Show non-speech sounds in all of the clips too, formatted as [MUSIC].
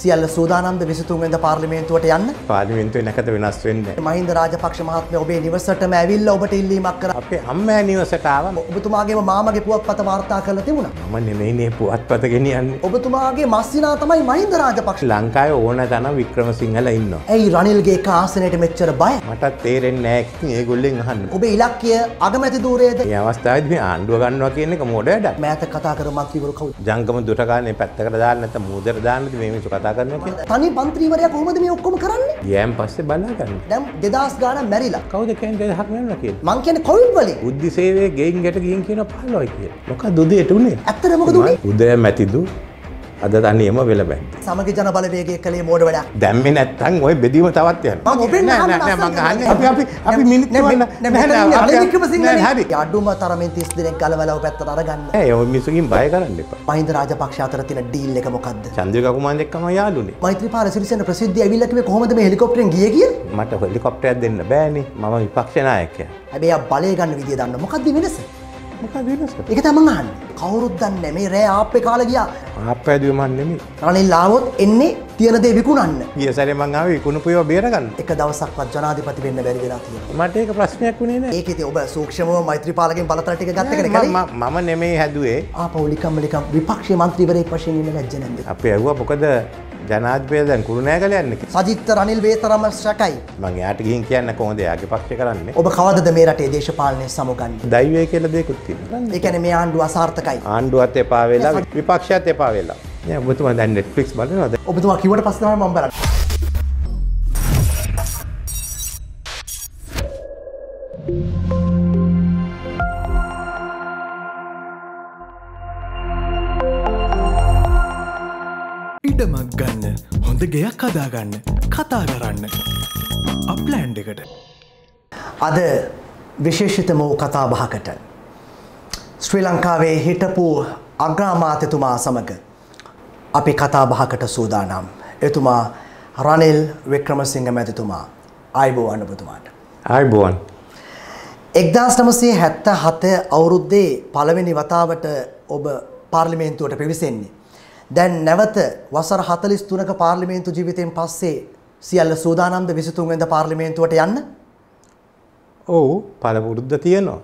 සියල්ල සූදානම්ද 23 වෙනිදා පාර්ලිමේන්තුවට යන්න පාර්ලිමේන්තුවේ නැකත වෙනස් වෙන්නේ මහින්ද රාජපක්ෂ මහත්මයා ඔබේ නිවසටම ඇවිල්ලා ඔබට ඉල්ලීමක් කරා අපේ අම්මා නිවසට ආවා ඔබතුමාගේම මාමගේ පුවත්පත වාර්තා කරලා තිබුණා මම නෙමෙයිනේ පුවත්පත ගෙනියන්නේ ඔබතුමාගේ මස්සිනා තමයි මහින්ද රාජපක්ෂ ලංකාවේ ඕන තරම් වික්‍රමසිංහලා ඉන්නවා ඇයි රනිල්ගේ එක ආසනයට මෙච්චර බය මට තේරෙන්නේ නැහැ ඒගොල්ලෙන් අහන්න ඔබේ ඉලක්කය අගමැති දූරයේද මේ අවස්ථාවේදී මේ ආණ්ඩුව ගන්නවා කියන එක මොඩ වැඩක් මෑත කතා කර මක් ඉවර කවුද ජංගම දුටකානේ පැත්තකට දාන්න නැත්නම් මූදර දාන්නද මේ මිනිස්සු කතා කතා කරන තනි පන්ත්‍රීවරයා කොහොමද මේ ඔක්කොම කරන්නේ? යෑම් පස්සේ බලාගන්න. දැන් 2000 ගාණක් මැරිලා. කවුද කියන්නේ 2000ක් මැරිලා කියලා? මං කියන්නේ කොවිඩ් වලින්. බුද්ධි සේවයේ ගෙයින් ගැට ගිහින් කියන 15යි කියලා. මොකද උදේට උනේ? ඇත්තට මොකද උනේ? උදේ මැතිදු අද තනියම වෙලබැන් සමග ජන බලවේගේ කළේ මෝඩ වැඩක් දැම්මේ නැත්තම් ඔය බෙදීම තවත් යන අපි අපි අපි මිනිත් අඩුම තරමින් 30 දිනක් කලවලව පැත්තට අරගන්න ඒ ඔය මිනිසුන්ගෙන් බය කරන්න එපා මහින්ද රාජපක්ෂ අතර තියෙන ඩීල් එක මොකද්ද චන්ද්‍රිකා කුමාරන් එක්කම යාළුනේ මෛත්‍රීපාල සිරිසේන ප්‍රසිද්ධිය ඇවිල්ලා කිව්වේ කොහොමද මේ හෙලිකොප්ටරෙන් ගියේ කියලා මට හෙලිකොප්ටරයක් දෙන්න බෑනේ මම විපක්ෂ නායකයා හැබැයි ආ බලය ගන්න විදිය දන්න මොකද්ද වෙනස එක තමහන් කවුරුද්දන්න මේ රෑ ආප්පේ කාල ගියා ආප ඇදමන්නෙම රනිල් ලාවොත් එන්නේ තියනදේ විකුණන්න ගිය සැරමංාව කුණපුයෝ බේරගන්න එක දවසක්වත් ජනාධිපති වෙන්න බැරි වෙලා තිය මට ඒක ප්‍රශ්නයක් වුණේ ඒකෙති ඔබ සූක්ෂම මෛත්‍රපාලකින් බලතරටික ගත්ත කර මම නෙමේ හැදුවේ ආපවලිකම්මලිකම් විපක්ෂ මන්ත්‍රීවරේ පශයෙන් ලැජ්ජනද අප ඇව මොකද ජනාධපය දැන් කුරුණෑ කලයන්න සජිත්ත රනිල් වේතරම ශකයි මං යාට ගිහින් කියන්න කොහොද යාගේ පක්ෂ කරන්න ඔබ කවද මේ රටේ දේශපාලනය සමුගන්න දයිවය කියල දෙකුත් එකන මේ ආණ්ඩුව අසාර්ථකයි ආණ්ඩුවත් එපා වෙලා විපක්ෂත් එපා වෙලා ඔබතුම දැන් නෙට්ලික්ස් බලනද ඔබතුමා කිවට පස්සම මම්බරට හදාගන්න කතා කරන්න අප්ලෑන්් එකට අද විශේෂිතම වූ කතාබහකට ශ්‍රී ලංකාවේ හිටපු අග්‍රාමාත්‍යතුමා සමඟ අපි කතාබහකට සූදානම් එතුමා රනිල් වික්‍රමසිංහ මැතිතුමා අයිබෝ අනබතුමාට අයිබෝන් එක්දස් නමසේ හැත්ත හත අවුරුද්දේ පළවෙනි වතාවට ඔබ පාර්ලිමේන්තුවට පිවිසෙන්නේ දැන් නැවත වසර 43ක පාර්ලිමේන්තු ජීවිතයෙන් පස්සේ සියල්ල සූදානම්ද 23 වෙනිදා පාර්ලිමේන්තුවට යන්න? ඔව්, පළපුරුද්ද තියෙනවා.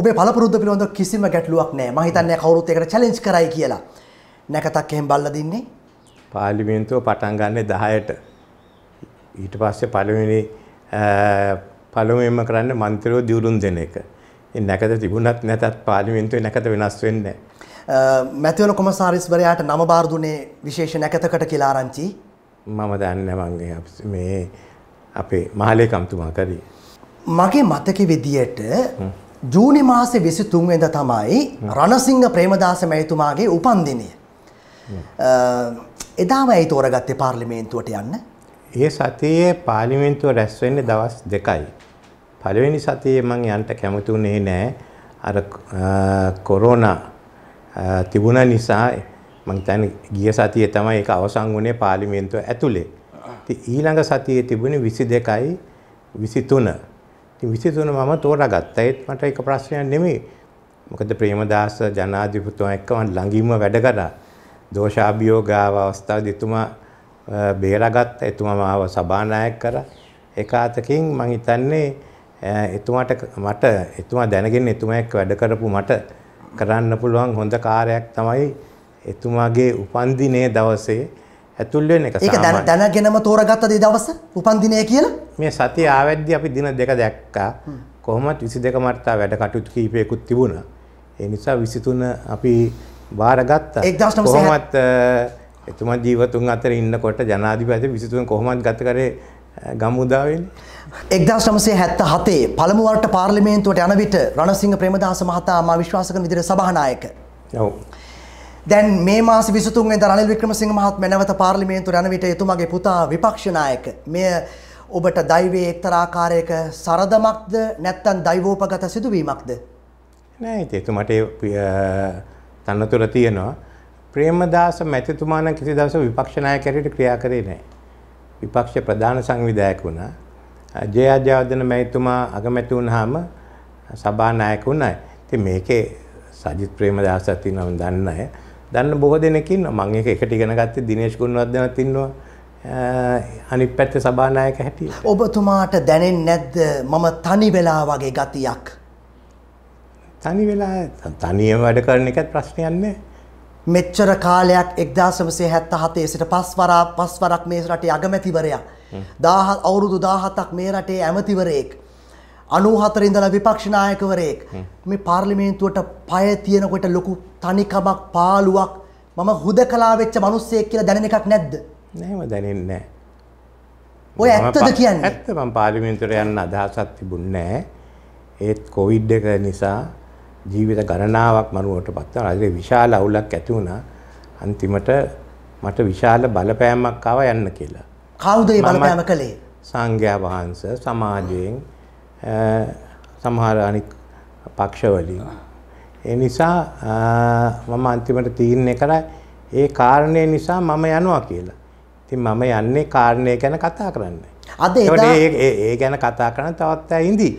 ඔබේ පළපුරුද්ද පිළිබඳව කිසිම ගැටලුවක් නැහැ. මම හිතන්නේ කවුරුත් ඒකට චැලෙන්ජ් කරයි කියලා. නැකතක් එහෙම බල්ලා දින්නේ. පාර්ලිමේන්තුව පටන් ගන්නෙ 10ට. ඊට පස්සේ පළවෙනි පළමුවෙන්ම කරන්නේ മന്ത്രിව දියුරුම් දෙන එක. ඒ නැකත තිබුණත් නැතත් පාර්ලිමේන්තුවේ නැකත වෙනස් වෙන්නේ නැහැ. මැතිවන uh, කොමසාරිස්වරයාට නම බාර්දුනේ විශේෂ නැකතකට කියලා ආරංචි මම දන්නේ මගේ මේ අපේ මහලේකම්තුමා කරී. මගේ මතක විදියට ජූනි මාසෙ විසි තුන්වෙද තමයි රණසිංහ ප්‍රේමදාස මැයිතුමාගේ උපන්දිනය. Uh, එදාම ඇයි තෝරගත්තේ පාර්ලිමේන්තුවට යන්න. ඒ සතියේ පාලිමෙන්තුව රැස්වෙන්නේ දවස් දෙකයි. පළවෙනි සතියේ මං යන්ට කැමතුනේ නෑ අර uh, කොරෝනා තිබුණ නිසා මං හිතන්නේ ගිය සතියේ තමයි ඒක අවසන් වුණේ පාර්ලිමේන්තුව ඇතුලේ. ඉතින් ඊළඟ සතියේ තිබුණේ 22යි 23. ඉතින් 23 මම තෝරාගත්තා. ඒත් මට ඒක ප්‍රශ්නයක් නෙමෙයි. මොකද ප්‍රේමදාස ජනාධිපතිතුමා එක්ක මම ළඟින්ම වැඩ කරා. දෝෂාභියෝග ආව අවස්ථාවේදී එතුමා බේරාගත් එතුමා මාව සභානායක කරා. ඒක අතකින් මං හිතන්නේ එතුමාට මට එතුමා දැනගෙන එතුමා එක්ක වැඩ කරපු මට කරන්න පුළුවන් හොඳ කාර්යයක් තමයි එතුමාගේ උපන්දිනය දවසේ ඇතුල් වෙන එක. ඒක දැන දැනගෙනම තෝරගත්ත දේ දවස උපන්දිනය කියලා? මේ සතිය ආවැද්දි අපි දින දෙක දැක්කා. කොහොමත් 22 මාර්තා වැඩ කටයුතු කීපයකුත් තිබුණා. ඒ නිසා 23 අපි බාරගත්තා. කොහොමත් එතුමා ජීවතුන් අතර ඉන්නකොට ජනාධිපති 23 කොහොමත් ගත කරේ ගම්මුදාවෙන්නේ. එක්දස් නමසේ හැත්ත හතේ පළමුවරට පාර්ලිමේන්තුවට යන විට රණසිංහ ප්‍රේමදාස මහතා මා විශ්වාස කරන විදිහට සභානායක. ඔව්. දැන් මේ මාස 23 වෙනිදා රනිල් වික්‍රමසිංහ මහත්මයා නැවත පාර්ලිමේන්තුවට යන විට එතුමාගේ පුතා විපක්ෂ නායක. මෙය ඔබට දෛවයේ එක්තරා ආකාරයක සරදමක්ද නැත්නම් දෛවෝපගත සිදුවීමක්ද? නෑ ඉතින් එතුමාට තනතුර තියෙනවා. ප්‍රේමදාස මැතිතුමාන කිසි දවසක විපක්ෂ නායකයෙකුට ක්‍රියා කරේ නැහැ. විපක්ෂ ප්‍රධාන සංවිධායක වුණා. ජයජයවර්ධන මැතිතුමා අගමැති වුණාම සභානායක වුණා. ඉතින් මේකේ සජිත් ප්‍රේමදාසත් ඉන්නවා මම දන්නේ නැහැ. දන්න බොහෝ දෙනෙක් ඉන්නවා. මම ඒක එකට ඉගෙන ගත්තේ දිනේෂ් ගුණවර්ධනත් ඉන්නවා. අනිත් පැත්තේ සභානායක හැටියට. ඔබතුමාට දැනෙන්නේ නැද්ද මම තනි වෙලා වගේ ගතියක්? තනි වෙලා තනියම වැඩ කරන එකත් ප්‍රශ්නයක් නෑ. මෙච්චර කාලයක් 1977 සිට පස්වරා පස්වරක් මේ රටේ අගමැතිවරයා 1000 අවුරුදු 17ක් මේ රටේ ඇමතිවරයෙක් 94 ඉඳලා විපක්ෂ නායකවරයෙක් මේ පාර්ලිමේන්තුවට පය තියෙනකොට ලොකු තනිකමක් පාළුවක් මම හුදකලා වෙච්ච මිනිස්සෙක් කියලා දැනෙන එකක් නැද්ද? නෑම දැනෙන්නේ නෑ. ඔය ඇත්තද කියන්නේ? ඇත්ත මම පාර්ලිමේන්තුවට යන්න අදහසක් තිබුණේ නෑ. ඒත් කොවිඩ් එක නිසා ජීවිත ගණනාවක් මරුවටපත් වුණා. ඒ විශාල අවුලක් ඇති වුණා. අන්තිමට මට විශාල බලපෑමක් ආවා යන්න කියලා. කවුද මේ බලපෑම කළේ? සංඝයා වහන්සේ සමාජයෙන් සමහර අනික් පක්ෂවලින්. ඒ නිසා මම අන්තිමට තීරණය කරා ඒ කාරණය නිසා මම යනවා කියලා. ඉතින් මම යන්නේ කාරණය ගැන කතා කරන්න. අද ඒ ගැන කතා කරන තවත් ඇයි ඉඳී.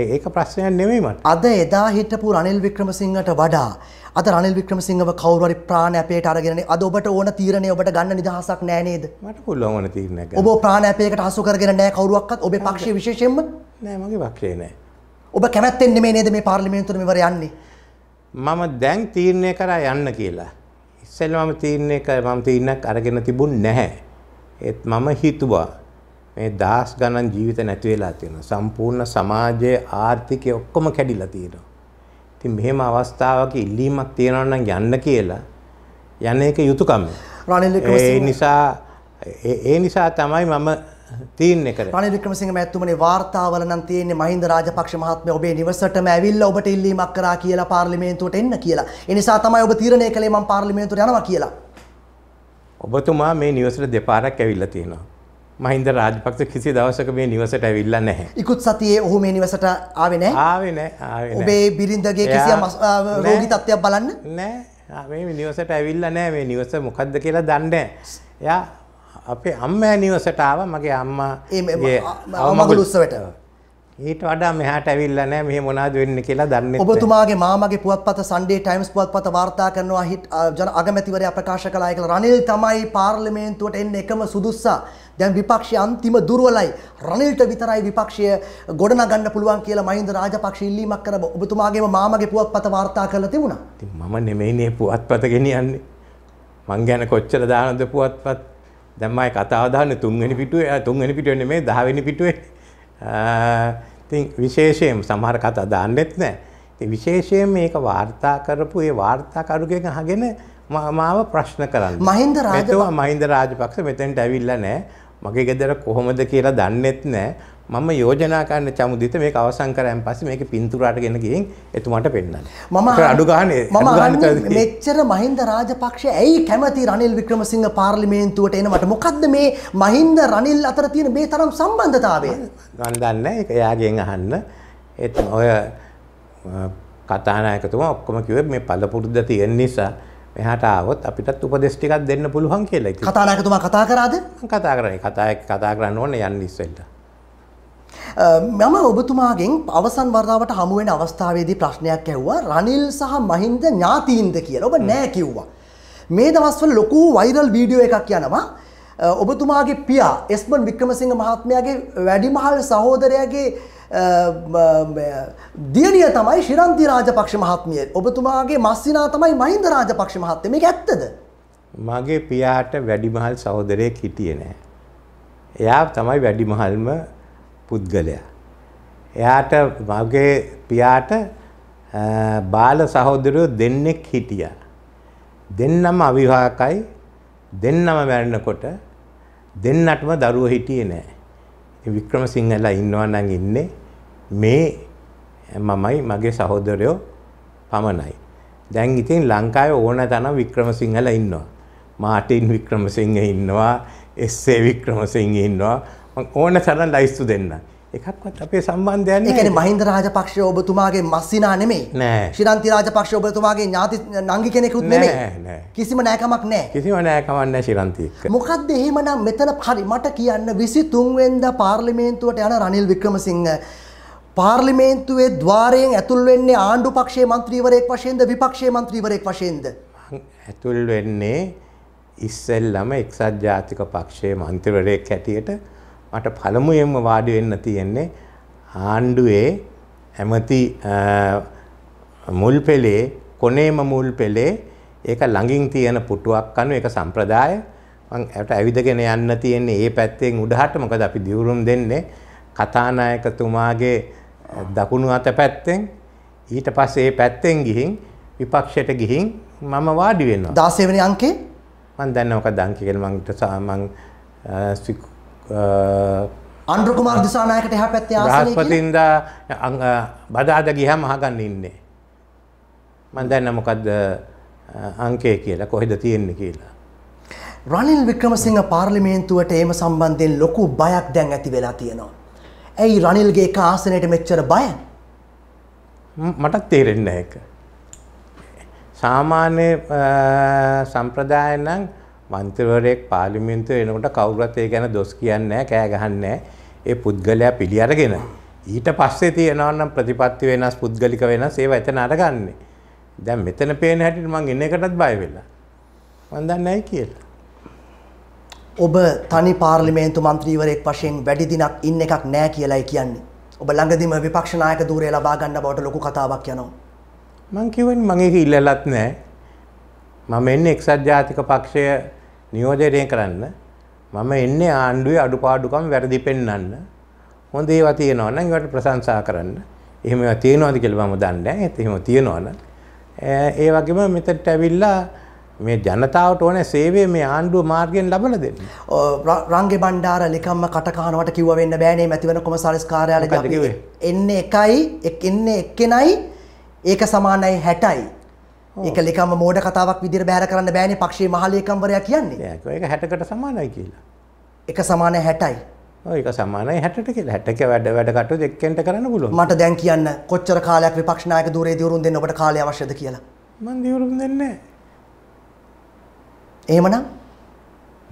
ඒක ප්‍රශ්නයක් නෙවීමට අද එදා හිටපු රනිල් වික්‍රමසිංහට වඩා අද රනිල් වික්‍රමසිංහව කවුරුහරි ප්‍රාණ අපේට අරගෙන අද ඔබට ඕන තීරණය ඔබට ගන්න නිදහසක් නෑ නේද? මට පුළුවන් ඕන තීරණයක් ගන්න. ඔබ ප්‍රාණ අපේකට හසු කරගෙන නෑ කවුරුවක්වත් ඔබේ පක්ෂයේ විශේෂයෙන්ම නෑ මගේ පක්ෂේ නෑ. ඔබ කැමැත්තෙන් නෙමෙයි නේද මේ පාර්ලිමේන්තුවට මෙවර යන්නේ? මම දැන් තීරණය කරා යන්න කියලා. ඉස්සෙල්ලා මම තීරණය කර මම තීරණයක් අරගෙන තිබුණ නැහැ. ඒත් මම හිතුවා මේ දහස් ගණන් ජීවිත නැති වෙලා තියෙනවා. සම්පූර්ණ සමාජයේ ආර්ථිකය ඔක්කොම කැඩිලා තියෙනවා. ඉතින් මෙහෙම අවස්ථාවක ඉල්ලීමක් තියෙනවා නම් යන්න කියලා යන එක යුතුයකම. ඒ නිසා ඒ නිසා තමයි මම තීරණය කරේ. රනිල් වික්‍රමසිංහ මැතිතුමනේ වාර්තාවල නම් තියෙන්නේ මහින්ද රාජපක්ෂ මහත්මයා ඔබේ නිවසටම ඇවිල්ලා ඔබට ඉල්ලීමක් කරා කියලා පාර්ලිමේන්තුවට එන්න කියලා. ඒ නිසා තමයි ඔබ තීරණය කළේ මම පාර්ලිමේන්තුවට යනවා කියලා. ඔබතුමා මේ නිවසට දෙපාරක් ඇවිල්ලා තියෙනවා. මහින්ද රාජපක්ෂ කිසි දවසක මේ නිවසට ඇවිල්ලා නැහැ. ඉක්ුත් සතියේ ඔහු මේ නිවසට ආවේ නැහැ. ආවේ නැහැ. ආවේ නැහැ. ඔබේ බිරිඳගේ කිසියම් රෝගී තත්ත්වයක් බලන්න? නැහැ. මේ නිවසට ඇවිල්ලා නැහැ. මේ නිවස මොකද්ද කියලා දන්නේ නැහැ. එයා අපේ අම්මා නිවසට ආවා. මගේ අම්මා ඒ අවමගුල් උත්සවයට. ඊට වඩා මෙහාට ඇවිල්ලා නෑ මෙහෙ මොනවද වෙන්නේ කියලා දන්නේ නැහැ. ඔබතුමාගේ මාමගේ පුවත්පත Sunday Times පුවත්පත වාර්තා කරනවා හිට ජන අගමැතිවරයා ප්‍රකාශ කළායි කියලා. රනිල් තමයි පාර්ලිමේන්තුවට එන්න එකම සුදුස්සා. දැන් විපක්ෂය අන්තිම දුර්වලයි. රනිල්ට විතරයි විපක්ෂය ගොඩනගන්න පුළුවන් කියලා මහින්ද රාජපක්ෂ ඉල්ලීමක් කර ඔබතුමාගේම මාමගේ පුවත්පත වාර්තා කරලා තිබුණා. ඉතින් මම නෙමෙයිනේ පුවත්පත ගෙනියන්නේ. මං ගැන කොච්චර දානද පුවත්පත්. දැන් මම කතාව දාන්නේ තුන්වෙනි පිටුවේ තුන්වෙනි පිටුවේ නෙමෙයි 10 වෙනි පිටුවේ. ඉතින් විශේෂයෙන් සමහර කතා දාන්නෙත් නෑ. ඉතින් විශේෂයෙන් මේක වාර්තා කරපු ඒ වාර්තාකරුගෙන් අහගෙන මාව ප්‍රශ්න කරන්න. මහින්ද රාජපක්ෂ මහින්ද රාජපක්ෂ මෙතෙන්ට ඇවිල්ලා නෑ. මගේ ගෙදර කොහොමද කියලා දන්නෙත් නෑ. මම යෝජනා කරන්න චමුදිත මේක අවසන් කරයන් පස්සේ මේක පින්තුරාට ගෙන ගිහින් එතුමාට පෙන්නන්න. මම අඩු ගානේ මම මෙච්චර මහින්ද රාජපක්ෂ ඇයි කැමති රනිල් වික්‍රමසිංහ පාර්ලිමේන්තුවට එනවට? මොකද්ද මේ මහින්ද රනිල් අතර තියෙන මේ තරම් සම්බන්ධතාවය? මම දන්නේ ඒක එයාගෙන් අහන්න. ඒත් ඔය කතානායකතුමා ඔක්කොම කිව්වේ මේ පළපුරුද්ද තියෙන නිසා මෙහට ආවොත් අපිටත් උපදෙස් ටිකක් දෙන්න පුළුවන් කියලා. කතානායකතුමා කතා කරාද? කතා කරා. කතා කතා කරන්න ඕනේ යන්න ඉස්සෙල්ලා. මම ඔබතුමාගෙන් අවසන් වර්දාවට හමුවෙන අවස්ථාවේදී ප්‍රශ්නයක් ඇව්වා රනිල් සහ මහින්ද ඥාතීන්ද කියලා ඔබ නෑ කිව්වා. මේ දවස්වල ලොකු වෛරල් වීඩියෝ එකක් යනවා ඔබතුමාගේ පියා එස්මන් වික්‍රමසිංහ මහත්මයාගේ වැඩිමහල් සහෝදරයාගේ දියණිය තමයි ශිරන්ති රාජපක්ෂ මහත්මිය. ඔබතුමාගේ මස්සිනා තමයි මහින්ද රාජපක්ෂ මහත්මිය. මේක ඇත්තද? මගේ පියාට වැඩිමහල් සහෝදරයෙක් හිටියේ නෑ. එයා තමයි වැඩිමහල්ම පුද්ගලයා. එයාට මගේ පියාට බාල සහෝදරයෝ දෙන්නෙක් හිටියා. දෙන්නම අවිවාහකයි දෙන්නම මැරෙනකොට දෙන්නටම දරුවෝ හිටියේ නෑ. ඉතින් වික්‍රමසිංහලා ඉන්නවා නම් ඉන්නේ මේ මමයි මගේ සහෝදරයෝ පමණයි. දැන් ඉතින් ලංකාවේ ඕන තරම් වික්‍රමසිංහලා ඉන්නවා. මාටින් වික්‍රමසිංහ ඉන්නවා, එස්.ඒ. වික්‍රමසිංහ ඉන්නවා, ඕන තරන් ලයිස්තු දෙන්න. එකක්වත් අපේ සම්බන්ධයන්න එකන මහින්ද රාජපක්ෂ ඔබතුමාගේ මස්සිනා නෙමේ නෑ ශිරන්ති රාජපක්ෂ ඔබතුමාගේ ඥාති නංගි කෙනෙකුත් නෙමේ කිසිම නෑකමක් නෑ කිසිම නෑකමන්න ශිරන්ති මොකක්ද එහෙමනම් මෙතන හරි මට කියන්න විසි තුන්වෙන්ද පාර්ලිමේන්තුවට යන රනිල් වික්‍රමසිංහ පාර්ලිමේන්තුවේ ద్వාරයෙන් ඇතුල් වෙන්නේ ආණ්ඩු පක්ෂයේ മന്ത്രിවරයෙක් වශයෙන්ද විපක්ෂයේ മന്ത്രിවරයෙක් වශයෙන්ද ඇතුල් වෙන්නේ ඉස්සෙල්ලම එක්සත් ජාතික පක්ෂයේ മന്ത്രിවරයෙක් හැටියට මට පළමුයෙන්ම වාඩි වෙන්න තියෙන්නේ ආණ්ඩුවේ ඇමති මුල් පෙළේ කොනේම මුල් පෙළේ ඒක ළඟින් තියෙන පුටුවක් අනු ඒක සම්ප්‍රදාය මං ඒට ඇවිදගෙන යන්න තියෙන්නේ ඒ පැත්තෙන් උඩහට මොකද අපි දියුරුම් දෙන්නේ කතානායකතුමාගේ දකුණු අත පැත්තෙන් ඊට පස්සේ ඒ පැත්තෙන් ගිහින් විපක්ෂයට ගිහින් මම වාඩි වෙනවා 16 වෙනි අංකේ මං දන්නේ මොකක්ද අංකේ කියලා මං අන්ඩ්‍රකුමාර් දිසානායකට එහ පැත්තේ ආසනයේකින්දා බදාද ගිහම අහගන්න ඉන්නේ මම දන්න මොකද්ද අංකය කියලා කොහෙද තියෙන්නේ කියලා රනිල් වික්‍රමසිංහ පාර්ලිමේන්තුවට ඒම සම්බන්ධයෙන් ලොකු බයක් දැන් ඇති වෙලා තියෙනවා ඇයි රනිල්ගේ එක ආසනයට මෙච්චර බය මටත් තේරෙන්නේ නැහැ ඒක සාමාන්‍ය සම්ප්‍රදායෙන් නම් මන්ත්‍රවරයෙක් පාර්ලිමේන්තුව එනකොට කවුරුත් ඒ ගැන දොස් කියන්නේ කෑ ගහන්නේ ඒ පුද්ගලයා පිළි අරගෙන ඊට පස්සේ තියෙනවා නම් ප්‍රතිපත්ති වෙනස් පුද්ගලික වෙනස් ඒව එතන අරගන්නේ. දැන් මෙතන පේන හැටියට මං එන එකටත් බය වෙලා. මං දන්නේ නැහැ කියලා. ඔබ තනි පාර්ලිමේන්තු මන්ත්‍රීවරයෙක් වශයෙන් වැඩි දිනක් ඉන්න එකක් නැහැ කියලායි කියන්නේ. ඔබ ළඟදීම විපක්ෂ නායක ධූරය ලබා ගන්න බවට ලොකු කතාවක් යනවා. මං කියවනේ මම ඒක ඉල්ලලත් නැහැ. මම එන්නේ එක්සත් ජාතික පක්ෂය නියෝජනය කරන්න මම එන්නේ ආණ්ඩුවේ අඩුපාඩුකම් වැරදි පෙන්වන්න හොඳ ඒවා තියෙනවා නම් ඒවට ප්‍රශංසා කරන්න එහෙම ඒවා තියෙනවද කියලා මම දන්නේ නැහැ ඒත් එහෙම තියෙනවනම් ඒ වගේම මෙතනට ඇවිල්ලා මේ ජනතාවට ඕන සේවය මේ ආණ්ඩුව මාර්ගයෙන් ලබල දෙන්න. රංගෙ බණ්ඩාර ලිකම්ම කටකහනවට කිව්ව වෙන්න බෑනේ මැතිවන කොමසාරිස් කාර්යාලයට එන්නේ එකයි එන්නේ එක්කෙනයි ඒක සමානයි 60යි. එක ලෙකම මෝඩ කතාවක් විදිර බෑර කරන්න බෑන පක්ෂේ මහලයකම්වරයා කියන්නේ ඒක හැටකට සමානයි කියලා. එක සමාන හැටයි. ඒක සමානයි හැට කියලා හැටක වැඩ වැඩකට දෙක්කෙන්ට කරන්න පුල මට දැන් කියන්න කොච්චර කාලයක් විපක්ෂනායක දුරේ දවරුන් දෙන්න ඔබට කාලය අවශ්‍යද කියලා මන් දවරුම් දෙන්නේ. ඒමනම්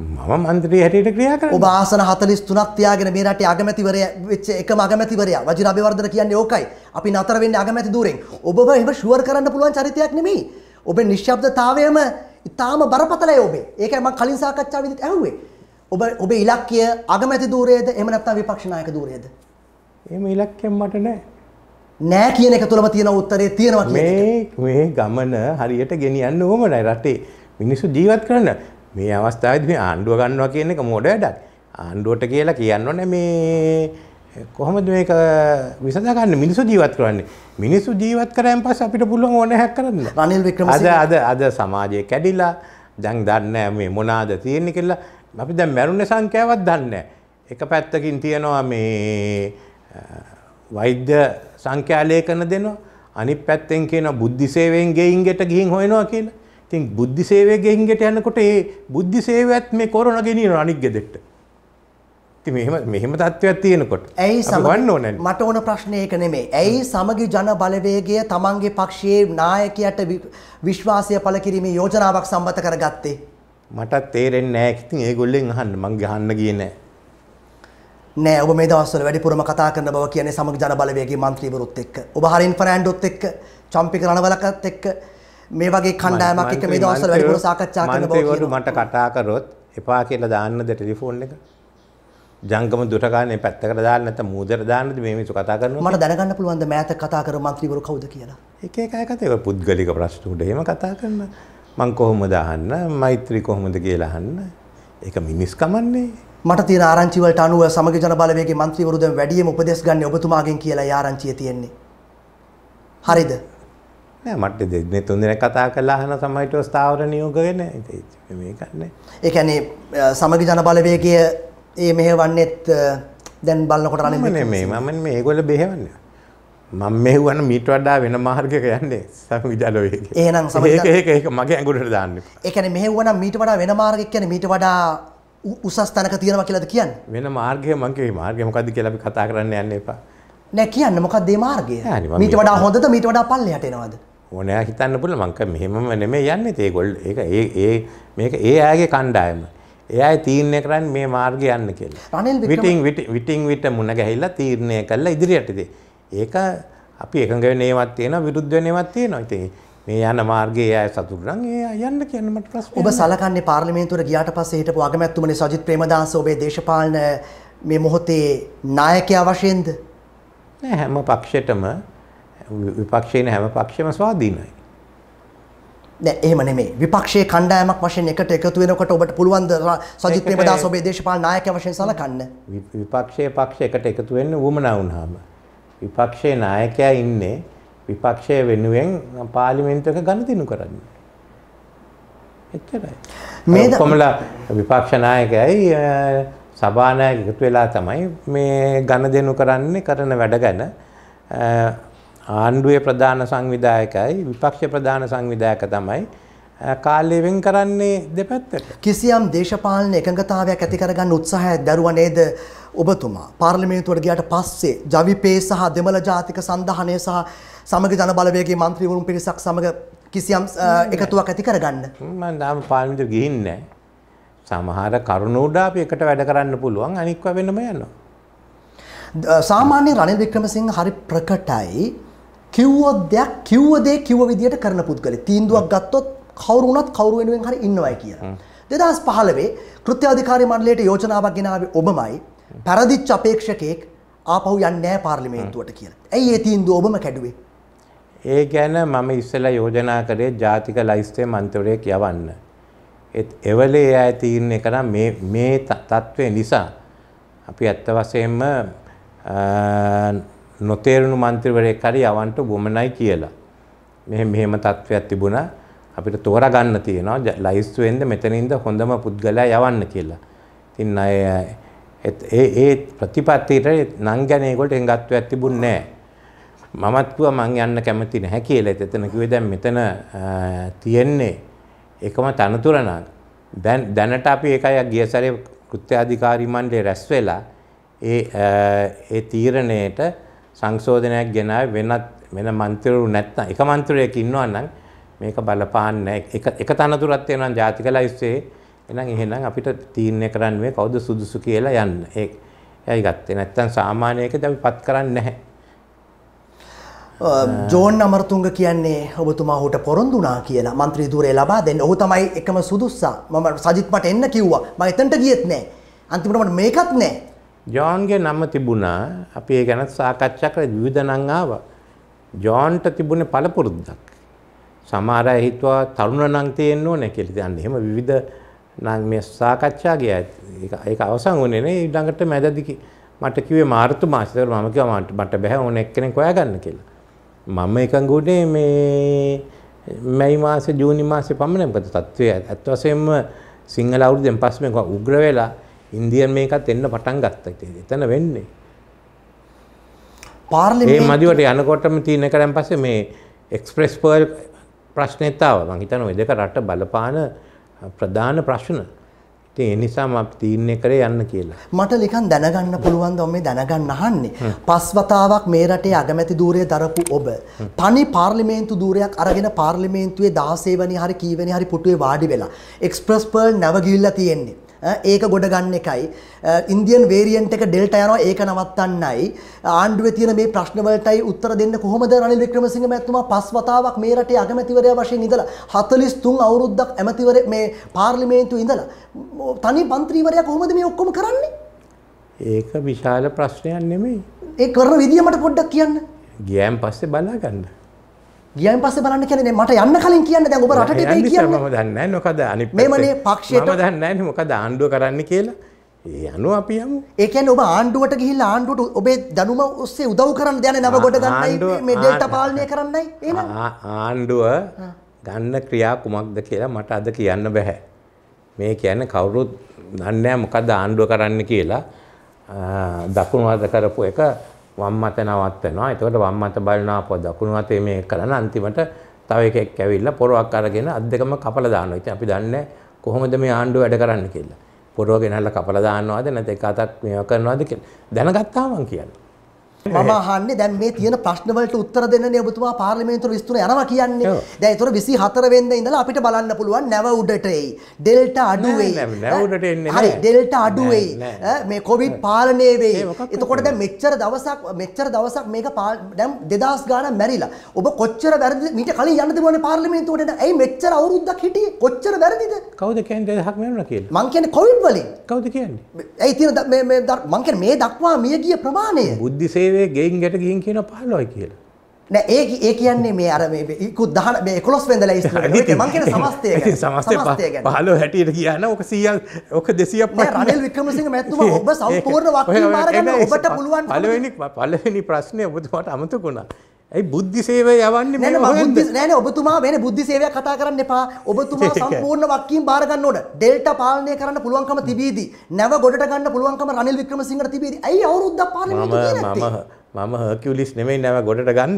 මම මන්ත්‍රී හැටියට ක්‍රියා කරනවා. ඔබ ආසන 43ක් තියාගෙන මේ රටේ අගමැතිවරය වෙච්ච එකම අගමැතිවරයා වජිර අබේවර්ධන කියන්නේ ඕකයි. අපි නතර වෙන්නේ අගමැති දූරෙන්. ඔබව එහෙම ෂුවර් කරන්න පුළුවන් චරිතයක් නෙමෙයි. ඔබේ නිශ්ශබ්දතාවයම ඉතාම බරපතලයි ඔබේ. ඒකයි මම කලින් සාකච්ඡා විදිහට ඇහුවේ. ඔබ ඔබේ ඉලක්කය අගමැති දූරයේද එහෙම නැත්නම් විපක්ෂ නායක දූරයේද? එහෙම ඉලක්කයක් මට නැහැ. නෑ කියන එක තුළම තියෙන උත්තරේ තියෙනවා කියන එක. මේ මේ ගමන හරියට ගෙනියන්න ඕමනයි රටේ. මිනිස්සු ජීවත් කරන්න මේ අවස්ථාවේදී මේ ආණ්ඩුව ගන්නවා කියන එක මොඩ වැඩක්. ආණ්ඩුවට කියලා කියන්නොනේ මේ කොහොමද මේක විසඳගන්න මිනිස්සු ජීවත් කරන්නේ. මිනිස්සු ජීවත් කරායින් පස්සේ අපිට පුළුවන් ඕන හැක් කරන්න. රනිල් වික්‍රමසිංහ අද අද අද සමාජය කැඩිලා දැන් දන්නේ මේ මොනාද තියෙන්නේ කියලා අපි දැන් මැරුණ සංඛ්‍යාවක් දන්නේ එක පැත්තකින් තියෙනවා මේ වෛද්‍ය සංඛ්‍යාලේඛන දෙනවා අනිත් පැත්තෙන් කියනවා බුද්ධි සේවයෙන් ගෙයින් ගෙට ගිහින් හොයනවා කියලා. ඉතින් බුද්ධි සේවය ගෙහින් ගෙට යනකොට ඒ බුද්ධි සේවයත් මේ කොරණ ගෙනියන අනික් ගෙදෙට්ට. ඉතින් මෙහෙම මෙහෙම තත්ත්වයක් තියෙනකොට ඇයි සමගන්න ඕනේ මට ඕන ප්‍රශ්නේ ඒක නෙමෙයි. ඇයි සමගි ජන බලවේගය තමන්ගේ පක්ෂයේ නායකයාට විශ්වාසය පළ කිරීමේ යෝජනාවක් සම්මත කරගත්තේ? මටත් තේරෙන්නේ නැහැ. ඉතින් ඒගොල්ලෙන් අහන්න මං ගහන්න ගියේ නැහැ. නෑ ඔබ මේ දවස්වල වැඩිපුරම කතා කරන බව කියන්නේ සමගි ජන බලවේගයේ മന്ത്രിවරුත් එක්ක. ඔබ හරින් ෆරෑන්ඩොත් එක්ක, චම්පික රණවලකත් එක්ක මේ වගේ කණ්ඩායමක් එක්ක මේ දවස්වල වැඩිපුර සාකච්ඡා කරන බව කියනවා. මට කතා කරොත් එපා කියලා දාන්නද ටෙලිෆෝන් එක? ජංගම දුටකානේ පැත්තකට දාලා නැත්නම් මූදට දාන්නද මේ මිනිස්සු කතා කරනවා? මට දැනගන්න පුළුවන් ද මෑත කතා කර മന്ത്രിවරු කවුද කියලා? එක එක අය කතා ඒ පුද්ගලික ප්‍රශ්න උඩ එහෙම කතා කරන මං කොහොමද අහන්න? මෛත්‍රී කොහොමද කියලා අහන්න. ඒක මිනිස් කමන්නේ. මට තියෙන ආරංචි වලට අනුව සමග ජන බලවේගයේ മന്ത്രിවරු දැන් වැඩිම උපදෙස් ගන්න ඔබතුමාගෙන් කියලා ආරංචිය තියෙන්නේ. හරිද? නෑ මට මේ තුන් දිනක් කතා කරලා අහන සමයිට ස්ථාවර නියෝග ගැන මේක නෑ. ඒ කියන්නේ සමගි ජන බලවේගය ඒ මෙහෙවන්නේත් දැන් බලනකොට අනේ මේ මේ මම මේ ඒගොල්ලෝ බෙහෙවන්නේ. මම මෙහුවන මීට වඩා වෙන මාර්ගයක යන්නේ සමවිදලෝයේ. එහෙනම් සමවිදල ඒක ඒක මගේ ඇඟුලට දාන්න. ඒ කියන්නේ මෙහුවන මීට වඩා වෙන මාර්ගයක් කියන්නේ මීට වඩා උසස් තැනක තියෙනවා කියලාද කියන්නේ? වෙන මාර්ගය මං කියවේ මාර්ගය මොකද්ද කියලා අපි කතා කරන්න යන්න එපා. නෑ කියන්න මොකක්ද මේ මාර්ගය? මීට වඩා හොඳද මීට වඩා පල්ලෙහාට එනවද? ඕනෑ හිතන්න පුළුවන් මංක මෙහෙමම නෙමෙයි යන්නේ ඒගොල්ල ඒක ඒ ඒ මේක ඒ අයගේ කණ්ඩායම. ඒ අය තීරණය කරන්නේ මේ මාර්ගය යන්න කියලා. විටින් විටින් විට මුණ ගැහිලා තීරණය කළා ඉදිරියට ඉතින් ඒක අපි එකඟ වෙන ඒවාත් තියෙනවා විරුද්ධ වෙන ඒවාත් තියෙනවා. ඉතින් මේ යන මාර්ගයේ අය සතුටු නම් ඒ යන්න කියන්න මට ප්‍රශ්නයක්. ඔබ සලකන්නේ පාර්ලිමේන්තුවට ගියාට පස්සේ හිටපු අගමැතිතුමනේ සජිත් ප්‍රේමදාස ඔබේ දේශපාලන මේ මොහොතේ නායකයා වශයෙන්ද? නෑ හැම පක්ෂෙටම විපක්ෂයේ හැම පක්ෂයම ස්වාධීනයි. නෑ එහෙම නෙමෙයි. විපක්ෂයේ කණ්ඩායමක් වශයෙන් එකට එකතු වෙනකොට ඔබට පුළුවන් ද සජිත් ප්‍රේමදාස ඔබේ දේශපාලන නායකයා වශයෙන් සලකන්න. විපක්ෂයේ පක්ෂ එකට එකතු වෙන්න වුමනා වුණාම විපක්ෂයේ නායකයා ඉන්නේ විපක්ෂය වෙනුවෙන් පාර්ලිමේන්තුවක ගණතිනු කරන්න. එච්චරයි. මේ කොමලා විපක්ෂ නායකයයි සභානායක එකතු වෙලා තමයි මේ ගණදෙනු කරන්නේ කරන වැඩ ගැන ආණ්ඩුවේ ප්‍රධාන සංවිධායකයි විපක්ෂ ප්‍රධාන සංවිධායක තමයි කාලය වෙන් කරන්නේ දෙපැත්තට. කිසියම් දේශපාලන එකඟතාවයක් ඇති කරගන්න උත්සාහයක් දරුවා නේද ඔබතුමා. පාර්ලිමේන්තුවට ගියාට පස්සේ ජවිපේ සහ දෙමළ ජාතික සංධානය සහ සමග ජන බලවේගයේ മന്ത്രിවරුන් පිරිසක් සමග කිසියම් එකතුවක් ඇති කරගන්න. මම තාම පාර්ලිමේන්තුවට ගිහින් නැහැ. සමහර කරුණු උඩ අපි එකට වැඩ කරන්න පුළුවන් අනික්ව වෙනම යනවා. සාමාන්‍ය රනිල් වික්‍රමසිංහ හරි ප්‍රකටයි. කිව්වොත් දෙයක් කිව්ව දේ කිව්ව විදියට කරන පුද්ගලෙ තීන්දුවක් ගත්තොත් කවුරු වුණත් කවුරු වෙනුවෙන් හරි ඉන්නවයි කියලා. 2015 කෘත්‍ය අධිකාරී මණ්ඩලයට යෝජනාවක් ගෙනාවේ ඔබමයි පරදිච්ච අපේක්ෂකෙක් ආපහු යන්නේ නැහැ පාර්ලිමේන්තුවට කියලා. ඇයි ඒ තීන්දුව ඔබම කැඩුවේ? ඒ ගැන මම ඉස්සෙල්ලා යෝජනා කරේ ජාතික ලයිස්තුවේ මන්ත්‍රවරයෙක් යවන්න. ඒත් එවලේ අය තීරණය කරා මේ මේ තත්ත්වය නිසා අපි ඇත්ත වශයෙන්ම නොතේරුණු മന്ത്രിවරයෙක් හරි යවන්න වුමනයි කියලා. මෙහෙම මෙහෙම තත්වයක් තිබුණා. අපිට තෝරා ගන්න තියෙනවා ලයිස්තුවෙන්ද මෙතනින්ද හොඳම පුද්ගලයා යවන්න කියලා. ඉතින් අය ඒ ඒ ප්‍රතිපත්තියට නංගන ඒගොල්ලෝ එංගත්වයක් තිබුණේ නැහැ. මමත් කිව්වා මං යන්න කැමති නැහැ කියලා. එතන කිව්වේ දැන් මෙතන තියෙන්නේ එකම තනතුර නම් දැන් දැනට අපි ඒකයි ගිය සැරේ කෘත්‍යාධිකාරී මණ්ඩලය රැස් වෙලා ඒ ඒ තීරණයට සංශෝධනයක් ගෙනාවේ වෙනත් වෙන മന്ത്രിවරු නැත්නම් එක മന്ത്രിයෙක් ඉන්නවා නම් මේක බලපාන්නේ එක එක තනතුරක් වෙනවා ජාතික ලයිස්සේ එහෙනම් එහෙනම් අපිට තීරණය කරන්න මේ කවුද සුදුසු කියලා යන්න. ඒක ඇයි ගත්තේ නැත්නම් සාමාන්‍යයකද අපි පත් කරන්නේ නැහැ. ජෝන් අමරතුංග කියන්නේ ඔබතුමා හුට පොරොන්දුනා කියලා මන්ත්‍රී ධූරය ලබා දෙන්න. ඔහු තමයි එකම සුදුස්සා. මම සජිත් මට එන්න කිව්වා. මම එතනට ගියෙත් නෑ. අන්තිමට මට මේකත් නෑ. ජෝන්ගේ නම තිබුණා අපි ඒ ගැනත් සාකච්ඡා කරලා විවිධ නම් ආවා. ජෝන්ට තිබුණේ පළපුරුද්දක්. සමහර අය හිතුවා තරුණ නම් තියෙන්න ඕනේ කියලා. දැන් එහෙම විවිධ නම් මේ සාකච්ඡා ගියා. ඒක ඒක අවසන් වුණේ නේ ඊළඟට මැදදී මට කිව්වේ මාර්තු මාසෙට මම කිව්වා මට බෑ ඕන එක්කෙනෙක් හොයාගන්න කියලා. මම එකඟ වුණේ මේ මැයි මාසේ ජූනි මාසේ පමණ මොකද තත්ත්වය ඇත්ත වශයෙන්ම සිංහල අවුරුද්දෙන් පස්සේ මම උග්‍ර වෙලා ඉන්දියන් මේකත් එන්න පටන් ගත්තා ඉතින් එතන වෙන්නේ පාර්ලිමේන්තුවේ මේ මදිවට යනකොටම තියෙන කරන් පස්සේ මේ එක්ස්ප්‍රෙස් පර්ල් ප්‍රශ්නෙත් ආවා මං හිතනවා මේ දෙක රට බලපාන ප්‍රධාන ප්‍රශ්න ඒ නිසාම අපි තීරණය කරේ යන්න කියලා. මට ලිකන් දැනගන්න පුළුවන් ද මේ දැනගන්න අහන්නේ. පස් වතාවක් මේ රටේ අගමැති ධූරය දරපු ඔබ පනි පාර්ලිමේන්තු ධූරයක් අරගෙන පාර්ලිමේන්තුවේ 16 වෙනි හරි කීවෙනි හරි පුටුවේ වාඩි වෙලා එක්ස්ප්‍රස් පර්ල් නැව ගිහිල්ලා තියෙන්නේ. ඒක ගොඩ ගන්න එකයි. ඉන්දියන් වේරියන්ට් එක ඩෙල්ට යනවා ඒක නවත්තන්නයි. ආණ්ඩුවේ තියෙන මේ ප්‍රශ්නවලටයි උත්තර දෙන්න කොහොමද රනිල් වික්‍රමසිංහ මැතිතුමා පස් වතාවක් මේ රටේ අගමැතිවරයා වශයෙන් ඉඳලා 43 අවුරුද්දක් ඇමතිවරේ මේ පාර්ලිමේන්තුවේ ඉඳලා තනි മന്ത്രിවරයා කොහොමද මේ ඔක්කොම කරන්නේ? ඒක විශාල ප්‍රශ්නයක් නෙමෙයි. ඒ කරන විදිය මට පොඩ්ඩක් කියන්න. ගියන් පස්සේ බලා ගන්න. ගියන් පස්සේ බලන්න කියන්නේ මට යන්න කලින් කියන්න දැන් ඔබ රටට දෙයි කියන්නේ මම දන්නේ නැහැ මොකද අනිත් මේමනේ පක්ෂයට මම දන්නේ නැහැ මොකද ආණ්ඩුව කරන්න කියලා ඒ අනුව අපි යමු. ඒ කියන්නේ ඔබ ආණ්ඩුවට ගිහිල්ලා ආණ්ඩුවට ඔබේ දැනුම ඔස්සේ උදව් කරන්න දැන නව ගොඩ ගන්නයි මේ ඩෙල්ටා පාලනය කරන්නයි එහෙනම් ආණ්ඩුව ගන්න ක්‍රියා කුමක්ද කියලා මට අද කියන්න බෑ. මේ කියන්නේ කවුරුත් දන්නේ නැහැ මොකද ආණ්ඩුව කරන්න කියලා දකුණු අත කරපු එක වම් අත නවත්තනවා. එතකොට වම් අත බලනවා පොඩ දකුණු අතේ මේ කරන අන්තිමට තව එකෙක් ඇවිල්ලා පොරවක් අරගෙන අත් දෙකම කපලා දානවා. ඉතින් අපි දන්නේ කොහොමද මේ ආණ්ඩුව වැඩ කරන්න කියලා. පොරව ගෙනල්ලා කපලා දානවද නැත්නම් එක අතක් මේවා කරනවද කියලා. දැනගත්තාම මං කියන්නේ. මම අහන්නේ දැන් මේ තියෙන ප්‍රශ්න වලට උත්තර දෙන්නනේ ඔබතුමා පාර්ලිමේන්තුවට විස්තර යනවා කියන්නේ. දැන් ඒතර 24 වෙනිදා ඉඳලා අපිට බලන්න පුළුවන් නැව උඩට එයි. ඩෙල්ටා අඩු වෙයි. නැව උඩට එන්නේ නැහැ. හරි ඩෙල්ටා අඩු වෙයි. මේ කොවිඩ් පාලනය වෙයි. එතකොට දැන් මෙච්චර දවසක් මෙච්චර දවසක් මේක දැන් 2000 ගාණක් මැරිලා. ඔබ කොච්චර වැරදිද මීට කලින් යන්න තිබුණේ පාර්ලිමේන්තුවට එන. ඇයි මෙච්චර අවුරුද්දක් හිටියේ? කොච්චර වැරදිද? කවුද කියන්නේ 2000ක් මැරුණා කියලා? මං කියන්නේ කොවිඩ් වලින්. කවුද කියන්නේ? ඇයි තියෙන මේ මේ මං කියන්නේ මේ දක්වා මියගිය ප්‍රමාණය. බුද්ධිසේ ඒවේ ගෙයින් ගැට ගින් කියන පහලොයි කියලා. නෑ ඒ ඒ කියන්නේ මේ අර මේ ඉකුත් 10 මේ 11 වෙනිදා ඉස්සරහ ඒක මං කියන සමස්තය [LAUGHS] ගැන. සමස්තය 15 හැටියට කියන්න ඕක 100ක් ඕක 200ක් නෑ රනිල් වික්‍රමසිංහ මැතිතුමා [LAUGHS] ඔබ සම්පූර්ණ වක්‍රී මාර්ගයෙන් ඔබට පුළුවන් පළවෙනි පළවෙනි ප්‍රශ්නේ ඔබතුමාට අමතක වුණා. ඇයි බුද්ධි සේවය යවන්නේ නෑන ඔබතුමා වෙන බුද්ධි සේවය කතා කරන්න එපා ඔබතුමා සම්පූර්ණ වක්කින් බාරගන්න ඕට ඩෙල්ට පාලනය කරන්න පුළුවන්කම තිබීදී නැව ගොඩට ගන්න පුළුවන්කම රනිල් වික්‍රම සිංහට තිබීද ඇයි අවුරුද්ද පාල මම හකිවලිස් නෙමෙයි නැව ගොඩට ගන්න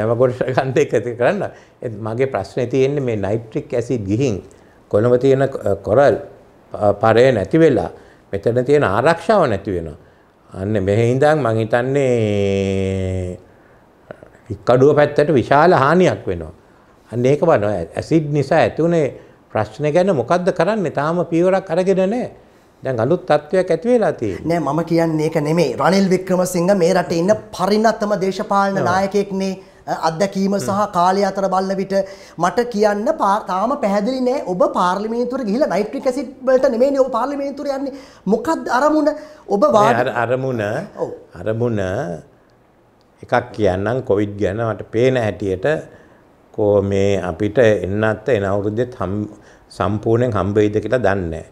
නැව ගොඩට ගන්න එක ඇති කරන්න මගේ ප්‍රශ්නය තියෙන්නේ මේ නයිට්‍රික් ඇසි ගිහින් කොළඹ තියෙන කොරල් පරය නැති වෙලා මෙතන තියෙන ආරක්ෂාව නැති වෙනවා අන්න මෙහෙහින්දන් මං හිතන්නේ හික්කඩුව පැත්තට විශාල හානියක් වෙනවා. අන්න ඒක බලනවා ඇසිඩ් නිසා ඇතිුනේ ප්‍රශ්න ගැන මොකද්ද කරන්නේ? තාම පියවරක් අරගෙන නැහැ. දැන් අලුත් තත්ත්වයක් ඇති වෙලා තියෙනවා. නෑ මම කියන්නේ ඒක නෙමෙයි. රනිල් වික්‍රමසිංහ මේ රටේ ඉන්න පරිණතම දේශපාලන නායකයෙක්නේ. අත්දැකීම සහ කාලය අතර බලන විට මට කියන්න තාම පැහැදිලි නෑ ඔබ පාර්ලිමේන්තුවට ගිහිලා නයිට්‍රික් ඇසිඩ් වලට නෙමෙයිනේ ඔබ පාර්ලිමේන්තුවට යන්නේ මොකක්ද අරමුණ ඔබ අරමුණ අරමුණ එකක් කියන්නම් කොවිඩ් ගැන මට පේන හැටියට කෝ මේ අපිට එන්නත් එන අවුරුද්දෙත් සම්පූර්ණයෙන් හම්බෙයිද කියලා දන්නේ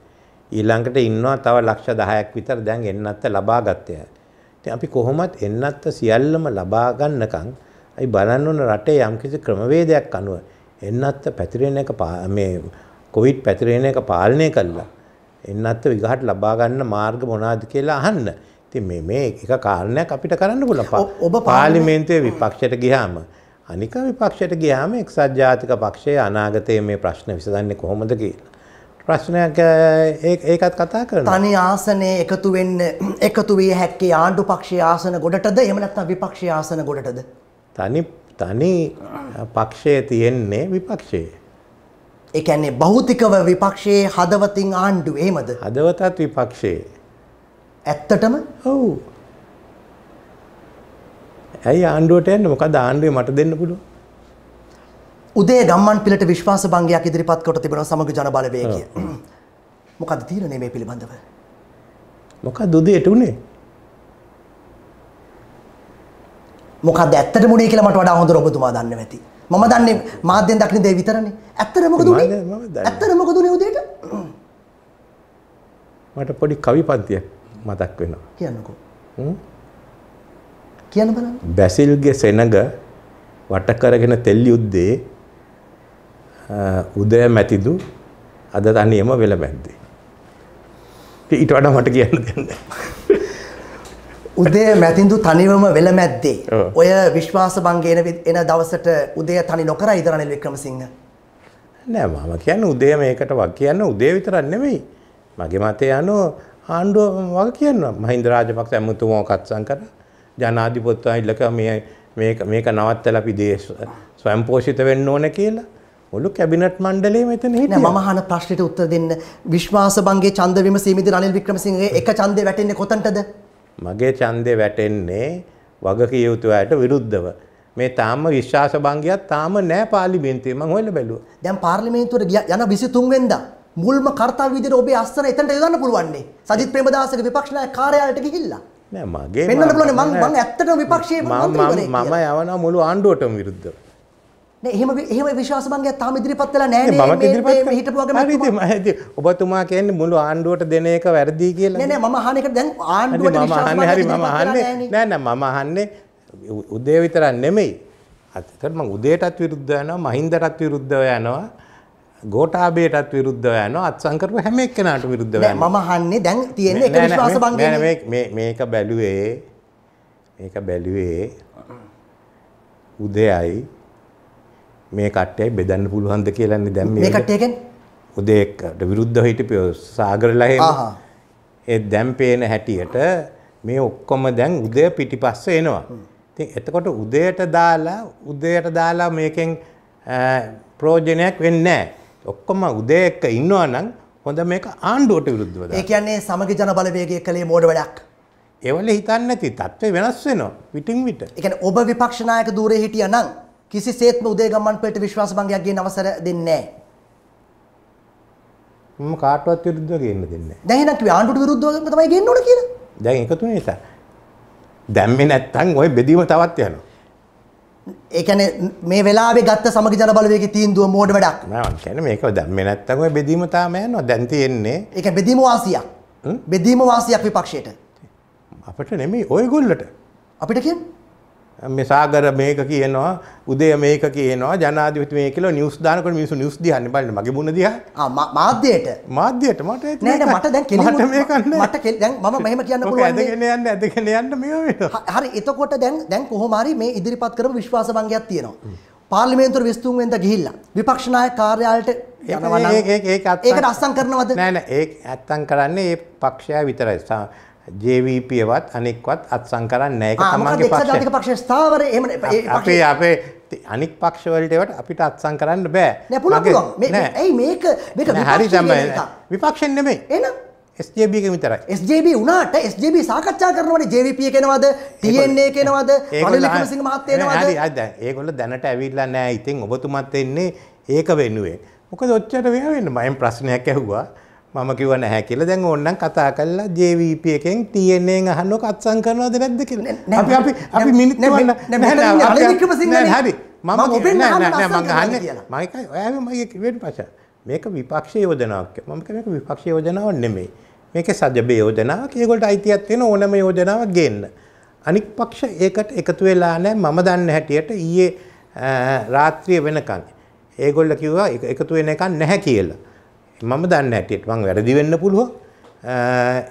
ඊළඟට ඉන්නවා තව ලක්ෂ 10ක් විතර දැන් එන්නත් ලබා ගත්තේ. ඉතින් අපි කොහොමත් එන්නත් සියල්ලම ලබා ගන්නකම් අයි බලන්න ඕන රටේ යම්කිසි ක්‍රමවේදයක් අනුව එන්නත්ත පැතිරෙන එක මේ කොවිඩ් පැතිරෙන එක පාලනය කළා. එන්නත්ත විගහට ලබා ගන්න මාර්ග මොනවාද කියලා අහන්න. ඉතින් මේ මේ එක කාරණයක් අපිට කරන්න පුළුවන්. ඔබ පාර්ලිමේන්තුවේ විපක්ෂයට ගියාම අනික විපක්ෂයට ගියාම එක්සත් ජාතික පක්ෂයේ අනාගතයේ මේ ප්‍රශ්න විසඳන්නේ කොහොමද කියලා. ප්‍රශ්නයක් ඒකත් කතා කරන තනි ආසනය එකතු වෙන්න එකතු විය හැක්කේ ආණ්ඩු පක්ෂ ආසන ගොඩටද එමනත්තා විපක්ෂ ආසන ගොඩටද තනි තනි පක්ෂය තියෙන්නේ විපක්ෂයේ. එකන්නේ භෞතිකව විපක්ෂයේ හදවතින් ආණ්ඩු ඒමද. හදවතත් විපක්ෂයේ. ඇත්තටම ඔවු. ඇයි ආණ්ඩුවට එන්න මොක ආණ්ඩුවේ මට දෙන්න පුළුව. උදේ ගම්මන් පිලට විශ්වාස බංගයක් ඉදිරිපත් කොට තිබෙන සමග ජනබලවේගය. මොකද තීරණය මේ පිළිබඳව. මොකක් දුදයට උනේ මොකද ඇත්තට මුණේ කියලා මට වඩා හොඳට ඔබතුමා දන්න ඇති. මම දන්නේ මාධ්‍යෙන් දක්න දේ විතරනේ. ඇත්තට මොකද උනේ? ඇත්තට මොකද උනේ උදේට? මට පොඩි කවි පන්තියක් මතක් වෙනවා. කියන්නකෝ. කියන්න බලන්න. බැසිල්ගේ සෙනඟ වට කරගෙන තෙල් යුද්ධේ උදය මැතිදු අද තනියම වෙලබැද්දේ. ඊට වඩා මට කියන්න දෙන්න. උදේ මැතිදු තනිවම වෙල මැද්දේ. ඔය විශ්වාස බංගේන එන දවසට උදේ තනි නොකර ඉදරනිල් වික්‍රමසිංහ. නෑ මම කියන්න උදේ මේකට වක් කියන්න උදේ විතරක් නෙමෙයි. මගේ මතය අනුව ආණ්ඩුව වග කියන්න මහින්ද රාජපක්ෂ ඇමතුමෝ කත්සං කර ජනාධිපොත්වා ඉල්ලක මේක නවත්තල අපි දේශ ස්වයම්පෝෂිත වෙන්න ඕන කියලා. ඔලු කැබිනට් මණ්ඩලේ මෙතන හිටියා. මම අහන ප්‍රශ්නෙට උත්තර දෙන්න විශ්වාස බංගේ ඡන්ද විමසීමේදී රනිල් වික්‍රමසිංහගේ එක ඡන්දේ වැටෙන්නේ කොතනටද? මගේ ඡන්දේ වැටෙන්නේ වගකිය යුතු අයට විරුද්ධව. මේ තාම විශ්වාස භංගයක් තාම නෑ පාර්ලිමේන්තුවේ මම හොයලා බැලුවා. දැන් පාර්ලිමේන්තුවට යන 23 වෙනිදා මුල්ම කර්තව්‍ය විදිහට ඔබේ අස්තන එතනට යොදන්න පුළුවන් නේ. සජිත් ප්‍රේමදාසගේ විපක්ෂ නායක කාර්යාලයට ගිහිල්ලා. නෑ මගේ මම ඇත්තටම විපක්ෂයේ මම යවනවා මුළු ආණ්ඩුවටම විරුද්ධව. එහෙම එහෙම විශ්වාස භංගයක් තාම ඉදිරිපත් වෙලා නැහැ නේ මම ඉදිරිපත් මේ හිටපු වගම හරි ඉතින් ඉතින් ඔබතුමා කියන්නේ මුළු ආණ්ඩුවට දෙන එක වැරදි කියලා නෑ නෑ මම අහන එක දැන් ආණ්ඩුවට මම අහන්නේ හරි මම අහන්නේ නෑ නෑ මම අහන්නේ උදේ විතරක් නෙමෙයි අතට මම උදේටත් විරුද්ධව යනවා මහින්දටත් විරුද්ධව යනවා ගෝටාබේටත් විරුද්ධව යනවා අත්සංකරපු හැම එක්කෙනාට විරුද්ධව යනවා මම අහන්නේ දැන් තියෙන එක විශ්වාස භංගය නෑ මේ මේක බැලුවේ මේක බැලුවේ [CLEARS THROAT] උදේයි මේ කට්ටයයි බෙදන්න පුළුවන්ද කියලන්නේ දැම් මේ කට්ටය කියන්නේ උදේකට විරුද්ධව හිටපියෝ සාගරලා එහෙම ඒ දැන් පේන හැටියට මේ ඔක්කොම දැන් උදය පිටිපස්ස එනවා. ඉතින් එතකොට උදයට දාලා උදයට දාලා මේකෙන් ප්‍රෝජනයක් වෙන්නේ නැහැ. ඔක්කොම උදේ එක්ක ඉන්නවා නම් හොඳ මේක ආණ්ඩුවට විරුද්ධව දාන්න. ඒ කියන්නේ සමගි ජන බලවේගය කලේ මෝඩ වැඩක්. ඒවල හිතන්නේ නැති තත්ත්වය වෙනස් වෙනවා. විටින් විට. ඒ කියන්නේ ඔබ විපක්ෂ නායක ධූරයේ හිටියා නම් කිසිසේත්ම උදේගම්මන් පිළට විශ්වාස භංගයක් ගේන්න අවසර දෙන්නේ නැහැ. මම කාටවත් විරුද්ධව ගේන්න දෙන්නේ නැහැ. දැන් එහෙනම් කිව්වේ ආණ්ඩුවට විරුද්ධව තමයි ගේන්න ඕන කියලා. දැන් එකතු නිසා. දැම්මේ නැත්තම් ওই බෙදීම තවත් යනවා. ඒ කියන්නේ මේ වෙලාවේ ගත්ත සමගි ජන බලවේගයේ තීන්දුව මෝඩ වැඩක්. නෑ මං කියන්නේ මේක දැම්මේ නැත්තම් ඔය බෙදීම තාම යනවා. දැන් තියෙන්නේ. ඒක බෙදීම වාසියක්. බෙදීම වාසියක් විපක්ෂයට. අපිට නෙමෙයි ඔයගොල්ලට. අපිට කියන්නේ මේ සාගර මේක කියනවා උදය මේක කියනවා ජනාධිපති මේ කියලා නිවුස් දානකොට මිනිස්සු නිවුස් දිහන්නේ බලන්න මගේ මුණ දිහා ආ මාධ්‍යයට මාධ්‍යයට මට නෑ නෑ මට දැන් කෙලින්ම මට මේක නෑ මට දැන් මම මෙහෙම කියන්න පුළුවන් ඇදගෙන යන්න ඇදගෙන යන්න මේව වෙනවා හරි එතකොට දැන් දැන් කොහොම හරි මේ ඉදිරිපත් කරපු විශ්වාස භංගයක් තියෙනවා පාර්ලිමේන්තුවට 23 වෙනිදා ගිහිල්ලා විපක්ෂ නායක කාර්යාලයට යනවා නම් ඒක ඒක ඒක අත්සන් කරනවද නෑ නෑ ඒක අත්සන් කරන්නේ ඒ පක්ෂය විතරයි ජේවීපයවත් අනෙක්වත් අත්සං කරන්න නෑක තමන්ගේ පක්ෂ පක්ෂ ස්ථාවර එම අපේ අපේ අනික් පක්ෂවලටවට අපිට අත්සං කරන්න බෑ ඇයි මේක හරි තම විපක්ෂෙන් නෙමේ එන ස්ජබ විතර ස්ජබ වනාට ස්ජබ සාකච්ඡා කරනවට ජවිපිය කෙනවද තියන්නේ කෙනවද ඒ මත්තේනවාද ඒගොල දැනට ඇවිල්ලා නෑ ඉතින් ඔබතුමත් එන්නේ ඒක වෙනුවේ මොක දොච්චට වේවෙන්න මයිම් ප්‍රශ්නයක් ඇහවා මම කිව නැහැ කියලා දැන් ඕන්නම් කතා කරලා JVP එකෙන් TNA එකෙන් අහන්න ඔක අත්සන් කරනවද නැද්ද කියලා. අපි අපි අපි මිනිත්තු වන්න නැහැ නැහැ හරි මම ඔබෙන් නෑ නෑ මම අහන්නේ මම එකයි ඔයාගේ මගේ කිවෙන්න පස්ස මේක විපක්ෂයේ යෝජනාවක් මම කියන්නේ මේක විපක්ෂයේ යෝජනාවක් නෙමෙයි. මේක සජබේ යෝජනාවක්. ඒගොල්ලන්ට අයිතියක් තියෙන ඕනම යෝජනාවක් ගේන්න. අනික් පක්ෂ ඒකට එකතු වෙලා නැහැ මම දන්න හැටියට ඊයේ රාත්‍රිය වෙනකන්. ඒගොල්ල කිව්වා එකතු වෙන එකක් නැහැ කියලා. මම දන්න ඇටියට මං වැරදි වෙන්න පුළුවන්.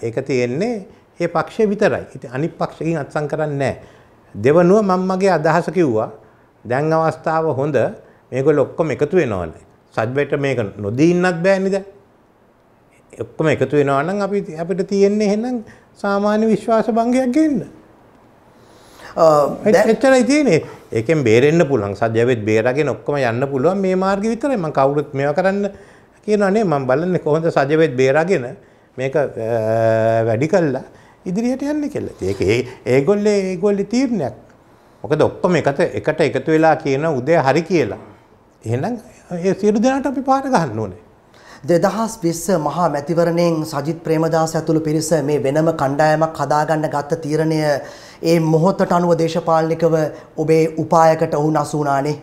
ඒක තියෙන්නේ ඒ පක්ෂය විතරයි. ඉතින් අනිත් පක්ෂකින් අත්සන් කරන්නේ නැහැ. දෙවනුව මම මගේ අදහස කිව්වා. දැන් අවස්ථාව හොඳ. මේගොල්ලෝ ඔක්කොම එකතු වෙනවනේ. සබ්බෙට මේක නොදී ඉන්නත් බෑනේ දැන්. ඔක්කොම එකතු වෙනවා නම් අපි අපිට තියෙන්නේ එහෙනම් සාමාන්‍ය විශ්වාස භංගයක් ගෙන්න. එච්චරයි තියෙන්නේ. ඒකෙන් බේරෙන්න පුළුවන්. සජ්ජවෙත් බේරගෙන ඔක්කොම යන්න පුළුවන් මේ මාර්ගෙ විතරයි. මම කවුරුත් මේවා කරන්න කියනනේ මම බලන්නේ කොහොමද සජවෙත් බේරාගෙන මේක වැඩි කළා ඉදිරියට යන්නේ කියලා. ඒක ඒගොල්ලේ ඒගොල්ලේ තීරණයක්. මොකද ඔක්කොම එකට එකට එකතු වෙලා කියන උදේ හරි කියලා. එහෙනම් ඒ සියලු දෙනාට අපි පාර ගන්න ඕනේ. 2020 මහා මැතිවරණයෙන් සජිත් ප්‍රේමදාස ඇතුළු පිරිස මේ වෙනම කණ්ඩායමක් හදාගන්න ගත්ත තීරණය ඒ මොහොතට අනුව දේශපාලනිකව ඔබේ උපායකට ඔවුන් අසුණානේ.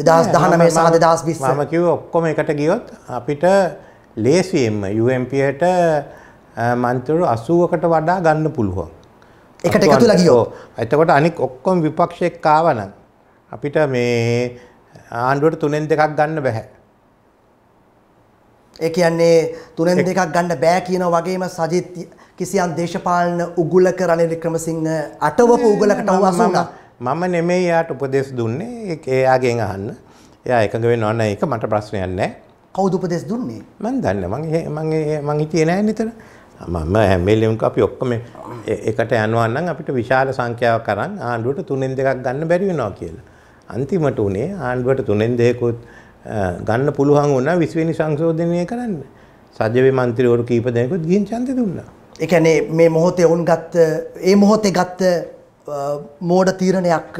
දෙදස් දහනමේ සහ දෙදස් බිස් ම කිව ඔක්කොම එකට ගියොත් අපිට ලේසියෙන්ම UMPට මන්තරු අසුවකට වඩා ගන්න පුළුවන්. එකට එකතු ලගියෝ ඇතකොට අනික් ඔක්කොම විපක්ෂයක් කාවන අපිට මේ ආණ්ඩුවට තුනෙන් දෙකක් ගන්න බැහැ. ඒ කියන්නේ තුනෙන් දෙකක් ගන්න බෑ කියන වගේම සජිත් කිසියම් දේශපාලන උගුලක රනිල් වික්‍රමසිංහ අටවපු උගලකට අවසන් වුණා. මම නෙමෙයි යාට උපදෙස් දුන්නේ එයාගෙන් අහන්න. එයා එකඟ වෙනව නැහැ. ඒක මට ප්‍රශ්නයක් නැහැ. කවුද උපදෙස් දුන්නේ? මම දන්නේ නැහැ. මම මම මම හිතියේ නැහැ නිතර. මම හැම වෙලෙම අපි ඔක්කොම එකට යනවා නම් අපිට විශාල සංඛ්‍යාවක් අරන් ආණ්ඩුවට තුනෙන් දෙකක් ගන්න බැරි වෙනවා කියලා. අන්තිමට උනේ ආණ්ඩුවට තුනෙන් දෙකකුත් ගන්න පුළුවන් වුණා 20 වෙනි සංශෝධනය කරන්න. සජ්ජවේ മന്ത്രിවරු කීප දෙනෙකුත් ගිහින් ඡන්දේ දුන්නා. ඒ කියන්නේ මේ මොහොතේ වුන් ගත්ත ඒ මොහොතේ ගත්ත මෝඩ තීරණයක්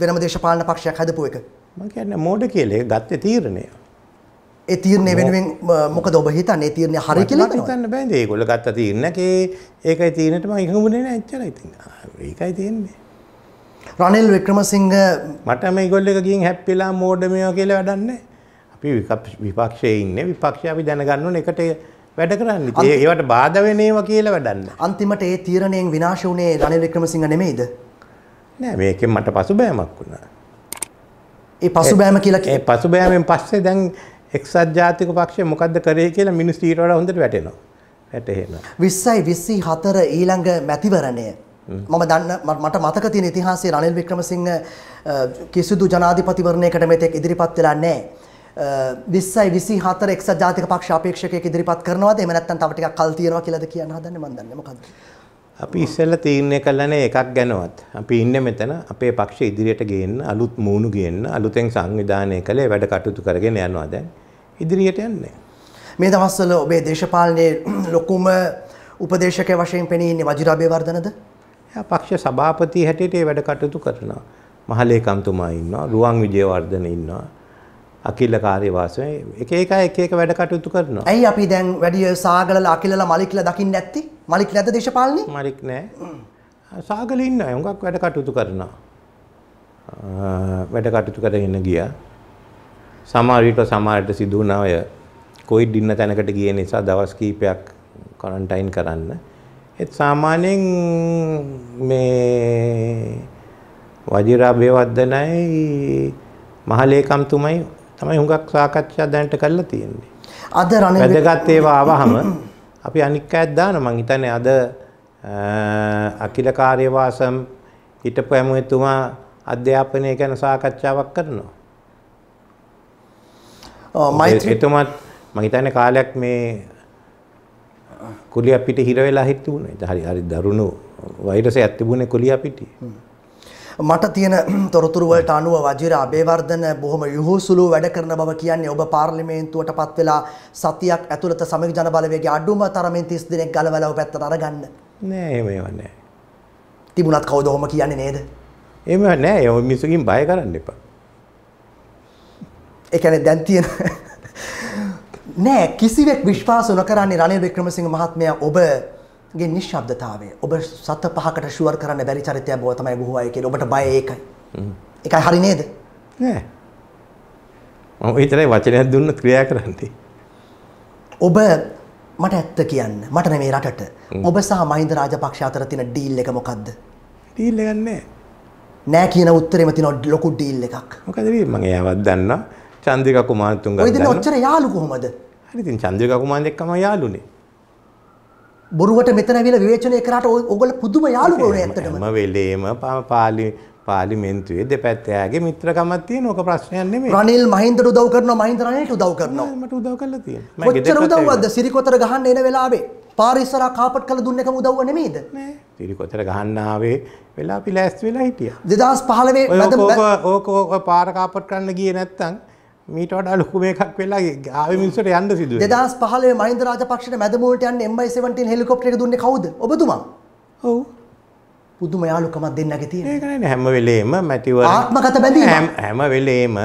වෙනම දේශපාලන පක්ෂයක් හැදපු එක මකන්න මෝඩ කියලේ ගත්ත තීරණය ඒ තීරණය වෙනුවෙන් මොක ඔබ හිතන්නේ තීරණය හරි කියල තන්න බැද ගොල ගත්ත තිීරණකේ ඒකයි තීරණටම ඉහමුණන ඇච්චර ඉති ඒකයි තියෙන්නේ රනිල් වික්‍රමසිංහ මට මේ ගොල්ල එකකින් හැප්පිලා මෝඩමයෝ කියල වැඩන්නේ අපි විපක්ෂය ඉන්න විපක්ෂ අපි දැනගන්නු එකට වැඩ කරන්න ඒවට බාධවෙනේවා කියලා වැඩන්න අන්තිමට ඒ තීරණයෙන් විනාශ වුණේ රනිල් වික්‍රමසිංහ නෙමෙයිද නෑ මේකෙන් මට පසු බෑමක් වුණා ඒ පසු බෑම කියලා පසු බෑමෙන් පස්සේ දැන් එක්සත් ජාතික පක්ෂය මොකක්ද කරේ කියලා මිනිස් ටීටවට හොඳට වැටෙනවා වැටහෙන විස්සයි විස්සී හතර ඊළඟ මැතිවරණය මම දන්න මට මතක තියෙන ඉතිහාසයේ රනිල් වික්‍රමසිංහ කිසිදු ජනාධිපතිවරණයකට මෙතෙක් ඉදිරිපත් වෙලා නැහැ 20යි 24 එක්සත් ජාතික පක්ෂ අපේක්ෂකයෙක් ඉදිරිපත් කරනවාද එහෙම නැත්නම් තව ටිකක් කල් තියනවා කියලාද කියන්න හදන්නේ මම දන්නේ මොකද්ද අපි ඉස්සෙල්ලා තීරණය කළානේ එකක් ගැනවත් අපි ඉන්නේ මෙතන අපේ පක්ෂ ඉදිරියට ගේන්න අලුත් මූණු ගේන්න අලුතෙන් සංවිධානය කළේ වැඩ කටයුතු කරගෙන යනවා දැන් ඉදිරියට යන්නේ මේ දවස්වල ඔබේ දේශපාලනයේ ලොකුම උපදේශකය වශයෙන් පෙනී ඉන්නේ වජිරාබේ වර්ධනද එයා පක්ෂ සභාපති හැටියට ඒ වැඩ කටයුතු කරනවා මහලේකම්තුමා ඉන්නවා රුවන් විජේවර්ධන ඉන්නවා අකිල්ල කාර්යවාසය එක එක එක එක වැඩ කටයුතු කරනවා. ඇයි අපි දැන් වැඩිය සාගලල අකිල්ලලා මලික්ල දකින්න නැත්ති? මලික් නැද්ද දේශපාලනේ? මලික් නෑ. සාගල ඉන්නවා. හුඟක් වැඩ කටයුතු කරනවා. වැඩ කටයුතු කරගෙන ගියා. සමහර විට සමහරට සිදු වුණ අය කොවිඩ් ඉන්න තැනකට ගිය නිසා දවස් කීපයක් කොරන්ටයින් කරන්න. ඒත් සාමාන්‍යයෙන් මේ වජිරා බේවර්ධනයි මහලේකම්තුමයි තමයි හුඟක් සාකච්ඡා දැනට කරලා තියෙන්නේ. අද රණේ වැදගත් ඒවා ආවහම අපි අනික් අයත් දාන මං හිතන්නේ අද අකිල කාර්යවාසම් හිටපු හැමතුමා අධ්‍යාපනය ගැන සාකච්ඡාවක් කරනවා. එතුමත් මං හිතන්නේ කාලයක් මේ කුලිය අපිට හිර වෙලා හිටුණේ. හරි හරි දරුණු වෛරසයක් තිබුණේ කුලිය අපිට. මට තියෙන [CLEARS THROAT] තොරතුරුවලට අනුව වජිර අබේවර්ධන බොහොම යුහුසුළු වැඩ කරන බව කියන්නේ ඔබ පාර්ලිමේන්තුවට පත් වෙලා සතියක් ඇතුළත සමග ජන බලවේගේ අඩුම තරමින් 30 දිනක් ගලවලා ඔය පැත්තට අරගන්න. නෑ එහෙම ඒවා නෑ. තිබුණත් කවුද ඔහොම කියන්නේ නේද? එහෙම නෑ ඔය මිනිස්සුකින් බය කරන්න එපා. ඒ කියන්නේ දැන් තියෙන [LAUGHS] නෑ කිසිවෙක් විශ්වාස නොකරන්නේ රනිල් වික්‍රමසිංහ මහත්මයා ඔබ ගේ නිශ්ශබ්දතාවය ඔබ සත පහකට ශුවර් කරන්න බැරි චරිතයක් බව තමයි ගුහුවයි කියලා ඔබට බය ඒකයි. ඒකයි හරි නේද? නෑ. මම විතරයි වචනයක් දුන්නොත් ක්‍රියා කරන්නේ. ඔබ මට ඇත්ත කියන්න මට නෙමේ රටට ඔබ සහ මහින්ද රාජපක්ෂ අතර තියෙන ඩීල් එක මොකද්ද? ඩීල් එකක් නෑ. නෑ කියන උත්තරෙම තියෙන ලොකු ඩීල් එකක්. මොකද මේ මම එයාවත් දන්නවා. චන්ද්‍රිකා කුමාරතුංග දන්නවා. ඔය දෙන ඔච්චර යාළු කොහමද? හරි ඉතින් චන්ද්‍රිකා කුමාරෙක් තමයි යාළුනේ. බොරුවට මෙතන විල විවේචනය කරාට ඔගොල පුදුම යාළුවෝ ඇත්තටම වෙලේම පාලි පාලිමෙන්තුවේ දෙපැත්තයාගේ මිත්‍රකමත් තියෙන ඕක ප්‍රශ්නයක් නෙමෙයි. රනිල් මහින්දට උදව් කරනවා මහින්ද රනිල්ට උදව් කරනවා. මට උදව් කරලා තියෙනවා. කොච්චර උදව්වක්ද සිරිකොතර ගහන්න එන වෙලාවේ පාරිස්සරා කාපට් කළ දුන්න එකම උදව්ව නෙමෙයිද? නෑ. සිරිකොතර ගහන්න ආවේ වෙලා අපි ලෑස්ති වෙලා හිටියා. 2015 ඕක පාර කාපට් කරන්න ගියේ නැත්තම් මීටට ලොකුම එකක් වෙලා ආව මිනිසට යන්න සිදු දස් පහල මහින්ද රාජපක්ෂ මැදමූට යන්න එම්බයිසට හෙලිකොප්ට දුන්න කවද ඔබතුමා ඔවු පුදුම යාලුකමත් දෙන්නගේ තියෙන හැම වෙලේම මැතිව ආත්මකත බැඳ හැම වෙලේම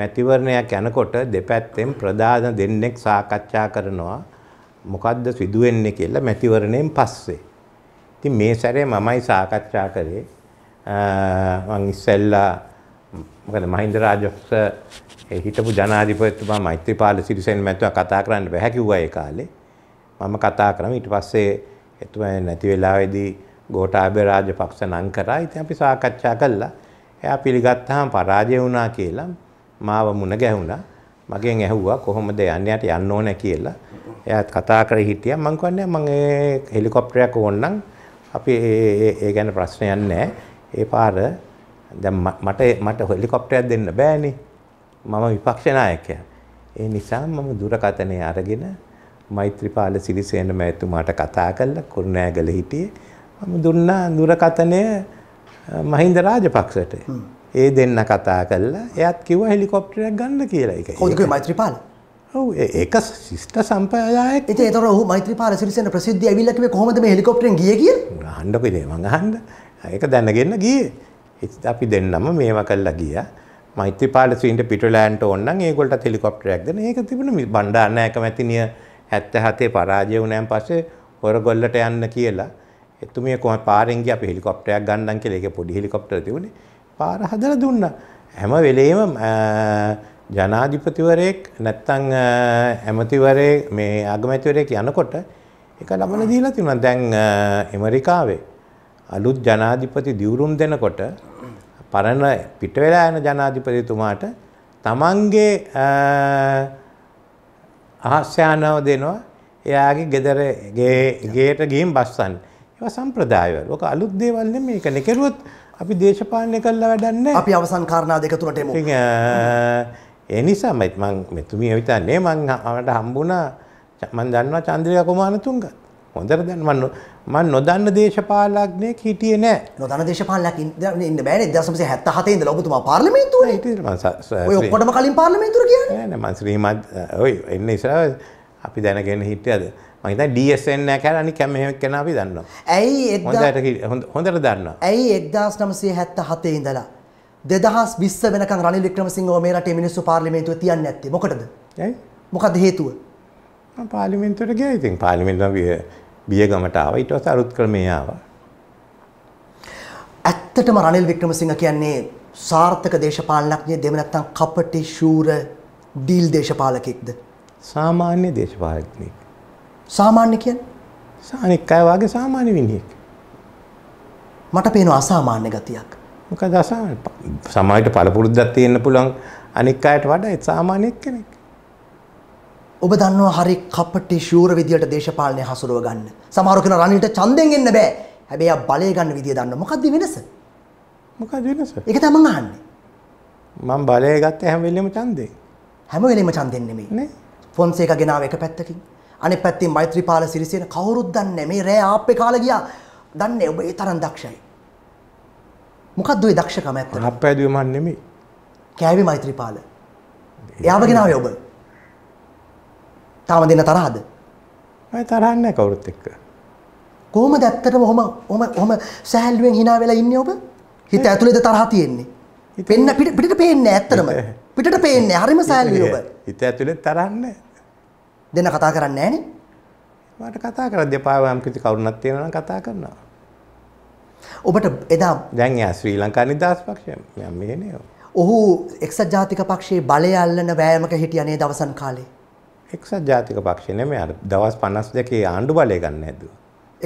මැතිවරණයක් යනකොට දෙපැත්තෙන් ප්‍රධාන දෙන්නෙක් සාකච්ඡා කරනවා මොකක්ද සිදුවෙන්නේ කියලා මැතිවරණයෙන් පස්සේ. ඉතින් මේ සැරේ මමයි සාකච්ඡා කරේ මං ඉස්සෙල්ලා මොකද මහින්ද රාජපක්ෂ හිටපු ජනාධිපතිතුමා මෛත්‍රීපාල සිරිසෙන් මැතිතුමා කතා කරන්න බෑ කිව්වා ඒ කාලේ. මම කතා කරා ඊට පස්සේ එතුමා නැති වෙලාවේදී ගෝඨාභය රාජපක්ෂ නම් කරා. ඉතින් අපි සාකච්ඡා කළා. එයා පිළිගත්තාම පරාජය වුණා කියලා මාව මුණ ගැහුණා. මගෙන් ඇහුවා කොහොමද යන්නේ යට යන්න ඕනේ කියලා. එයාත් කතා කරේ හිටියා. මං කියන්නේ මං ඒ හෙලිකොප්ටරයක් ඕනනම් අපි ඒ ගැන ප්‍රශ්නයක් නැහැ. ඒ පාර දැන් මට මට හෙලිකොප්ටරයක් දෙන්න බෑනේ. මම විපක්ෂ නායකයා. ඒ නිසා මම දුරකථනය අරගෙන මෛත්‍රීපාල සිරිසේන මැතිතුමාට කතා කළා කුරුණෑගල හිටියේ. මම දුන්නා දුරකථනය මහින්ද රාජපක්ෂට. ඒ දෙන්න කතා කළා. එයාත් කිව්වා හෙලිකොප්ටරයක් ගන්න කියලා ඒක. කොහොමද මෛත්‍රීපාල? ඔව් ඒක ශිෂ්ට සම්ප්‍රදායක්. ඉතින් ඒතර ඔහු මෛත්‍රීපාල සිරිසේන ප්‍රසිද්ධිය ඇවිල්ලා කිව්වේ කොහොමද මේ හෙලිකොප්ටරෙන් ගියේ කියලා? අහන්නකෝ ඉතින් මං අහන්න. ඒක දැනගෙන ගියේ. අපි දෙන්නම මේවා කළා ගියා. මෛත්‍රපාලසීන්ට පිටලෑන්ට ඔන්න ඒගොල්ට තෙලිකොප්ටරයක්ද ඒක තිබුණ බණ්ඩාන්නෑක මැතිනිය ඇත්ත හතේ පරාජය වනෑන් පස්සේ හොර ගොල්ලට යන්න කියලා එතුමිය කොම පාරෙන්ග අප හෙලිකොප්ටයක් ගන්නන් කියල එක පොඩි හෙලිකොප්ට තිබුණ පාර හදල දුන්න හැම වෙලේම ජනාධිපතිවරයෙක් නැත්තං ඇමතිවරේ මේ අගමැතිවරයෙක් යනකොට එක ලබන දීලා තිබුණ දැන් එමරිකාවේ අලුත් ජනාධිපති දියවුරුම් දෙනකොට පරණ පිටවෙලා යන ජනාධිපතිතුමාට තමන්ගේ අහස්්‍යානාව දෙනවා එයාගේ ගෙදරගේගේට ගීම් බස්සන් ඒව සම්ප්‍රදායවල ක අලුත් දේවල්න මේක නෙකරුවත් අපි දේශපාලනය කල්ලා වැඩන්න අපි අවසන් කාරණා දෙක තුරට එම එනිසා මයිත් මං මෙතුමී ඇවිතන්නේ මං අවට හම්බුණා මන් දන්නවා චන්ද්‍රය කුමානතුන්ගත් හොඳට දැන් මම මම නොදන්න දේශපාලඥයෙක් හිටියේ නෑ. නොදන්න දේශපාලඥයෙක් ඉන්න බෑනේ 1977 ඉඳලා ඔබතුමා පාර්ලිමේන්තුවේ. ඉතින් මම ඔය ඔක්කොටම කලින් පාර්ලිමේන්තුවට කියන්නේ. නෑ නෑ මම ශ්‍රීමත් ඔය එන්නේ ඉස්සර අපි දැනගෙන හිටියද? මම හිතන්නේ DSN නෑ කියලා අනික හැම හැම කෙනා අපි දන්නවා. ඇයි හොඳට හොඳට දන්නවා. ඇයි 1977 ඉඳලා 2020 වෙනකන් රනිල් වික්‍රමසිංහව මේ රටේ මිනිස්සු පාර්ලිමේන්තුවේ තියන්නේ නැත්තේ මොකටද? ඇයි? මොකද හේතුව? පාලිමෙන්තුවට ගියා. ඉතින් පාලිමෙන්තුව බියගමටාව ඊට පස්සේ අලුත් ක්‍රමේ ආවා. ඇත්තටම රනිල් වික්‍රමසිංහ කියන්නේ සාර්ථක දේශපාලනඥයෙක්ද එහෙම නැත්නම් කපටි ශූර ඩීල් දේශපාලකෙක්ද? සාමාන්‍ය දේශපාලකෙක්. සාමාන්‍ය කියන්නේ සානික් අය වාගේ සාමාන්‍ය මිනිහෙක්. මට පේනවා අසාමාන්‍ය ගතියක්. මොකද අසාමාන්‍ය සමාජයට පළපුරුද්දක් තියෙන්න පුළුවන් අනික් අයට වඩා ඒ සාමාන්‍ය කෙනෙක්. ඔබ දන්නවා හරි කපටි ශූර විදියට දේශපාලනය හසුරුව ගන්න. සමහර කෙනා රනිල්ට ඡන්දෙන් එන්න බෑ. හැබැයි ආ බලය ගන්න විදිය දන්නවා. මොකද්ද වෙනස? මොකද්ද වෙනස? ඒක තමයි මම අහන්නේ. මම බලය ගත්තේ හැම වෙලෙම ඡන්දෙන්. හැම වෙලෙම ඡන්දෙන් නෙමෙයි. නේ? ෆොන්සේකා ගෙනාව එක පැත්තකින්. අනිත් පැත්තේ මෛත්‍රීපාල සිරිසේන කවුරුත් දන්නේ මේ රෑ ආප්පේ කාලා ගියා. දන්නේ ඔබ ඒ තරම් දක්ෂයි. මොකක්ද ওই දක්ෂකම ඇත්තට? අප්පෑදුවේ මන් නෙමෙයි. කෑවේ මෛත්‍රීපාල. එයාව ගෙනාවේ ඔබ. තාම දෙන්න තරහද? අය තරහ නැහැ කවුරුත් එක්ක. කොහොමද ඇත්තටම ඔහම ඔහම ඔහම සෑහලුවෙන් hina වෙලා ඉන්නේ ඔබ? හිත ඇතුලේද තරහ තියෙන්නේ? පෙන්න පිටට පේන්නේ ඇත්තටම. පිටට පේන්නේ හරිම සෑහලුවේ ඔබ. හිත ඇතුලේ තරහ නැහැ. දෙන්න කතා කරන්නේ නැහනේ. මට කතා කරද්දී පාව යම් කිසි කවුරුණක් තියෙනවා නම් කතා කරනවා. ඔබට එදා දැන් එයා ශ්‍රී ලංකා නිදහස් පක්ෂය මම මේනේ. ඔහු එක්සත් ජාතික පක්ෂයේ බලය අල්ලන වෑයමක හිටියනේ දවසන් කාලේ. එක්සත් ජාතික පක්ෂය නෙමෙයි අර දවස් 52 ආණ්ඩු බලය ගන්න හැදුවා.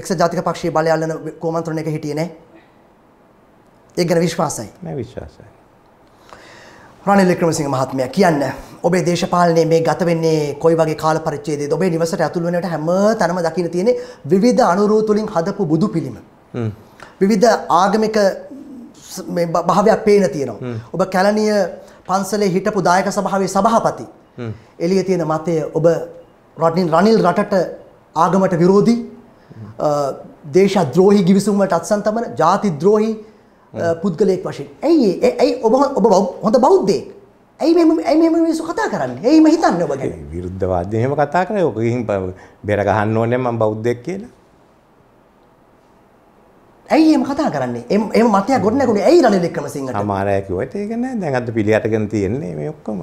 එක්සත් ජාතික පක්ෂයේ බලය අල්ලන කෝමන්ත්‍රණ එක හිටියේ නෑ. ඒක ගැන විශ්වාසයි. නෑ විශ්වාසයි. රනිල් වික්‍රමසිංහ මහත්මයා කියන්න ඔබේ දේශපාලනයේ මේ ගත වෙන්නේ කොයි වගේ කාල පරිච්ඡේදයේද ඔබේ නිවසට ඇතුළු වෙනකොට හැම තැනම දකින්න තියෙන්නේ විවිධ අනුරූ තුලින් හදපු බුදු පිළිම. විවිධ ආගමික මේ භාවයක් පේන තියෙනවා. ඔබ කැලණිය පන්සලේ හිටපු දායක සභාවේ සභාපති. එළිය තියෙන මතය ඔබ රටනින් රනිල් රටට ආගමට විරෝධී දේශ ද්‍රෝහි ගිවිසුම්වට අත්සන් තමන ජාති ද්‍රෝහි පුද්ගලයෙක් වශයෙන් ඇයි ඇයි ඔබ ඔබ හොඳ බෞද්ධයෙක් ඇයි මෙම ඇයි මෙම මිනිස්සු කතා කරන්නේ එයිම හිතන්න ඔබ ගැන විරුද්ධවාදී එහෙම කතා කරේ ඔක ගිහින් බෙර ගහන්න ඕනේ මම බෞද්ධයෙක් කියලා ඇයි එහෙම කතා කරන්නේ එහෙම මතයක් ගොඩනැගුණේ ඇයි රනිල් වික්‍රමසිංහට සමහර අය කිව්වට ඒක නෑ දැන් අද පිළියටගෙන තියෙන්නේ මේ ඔක්කොම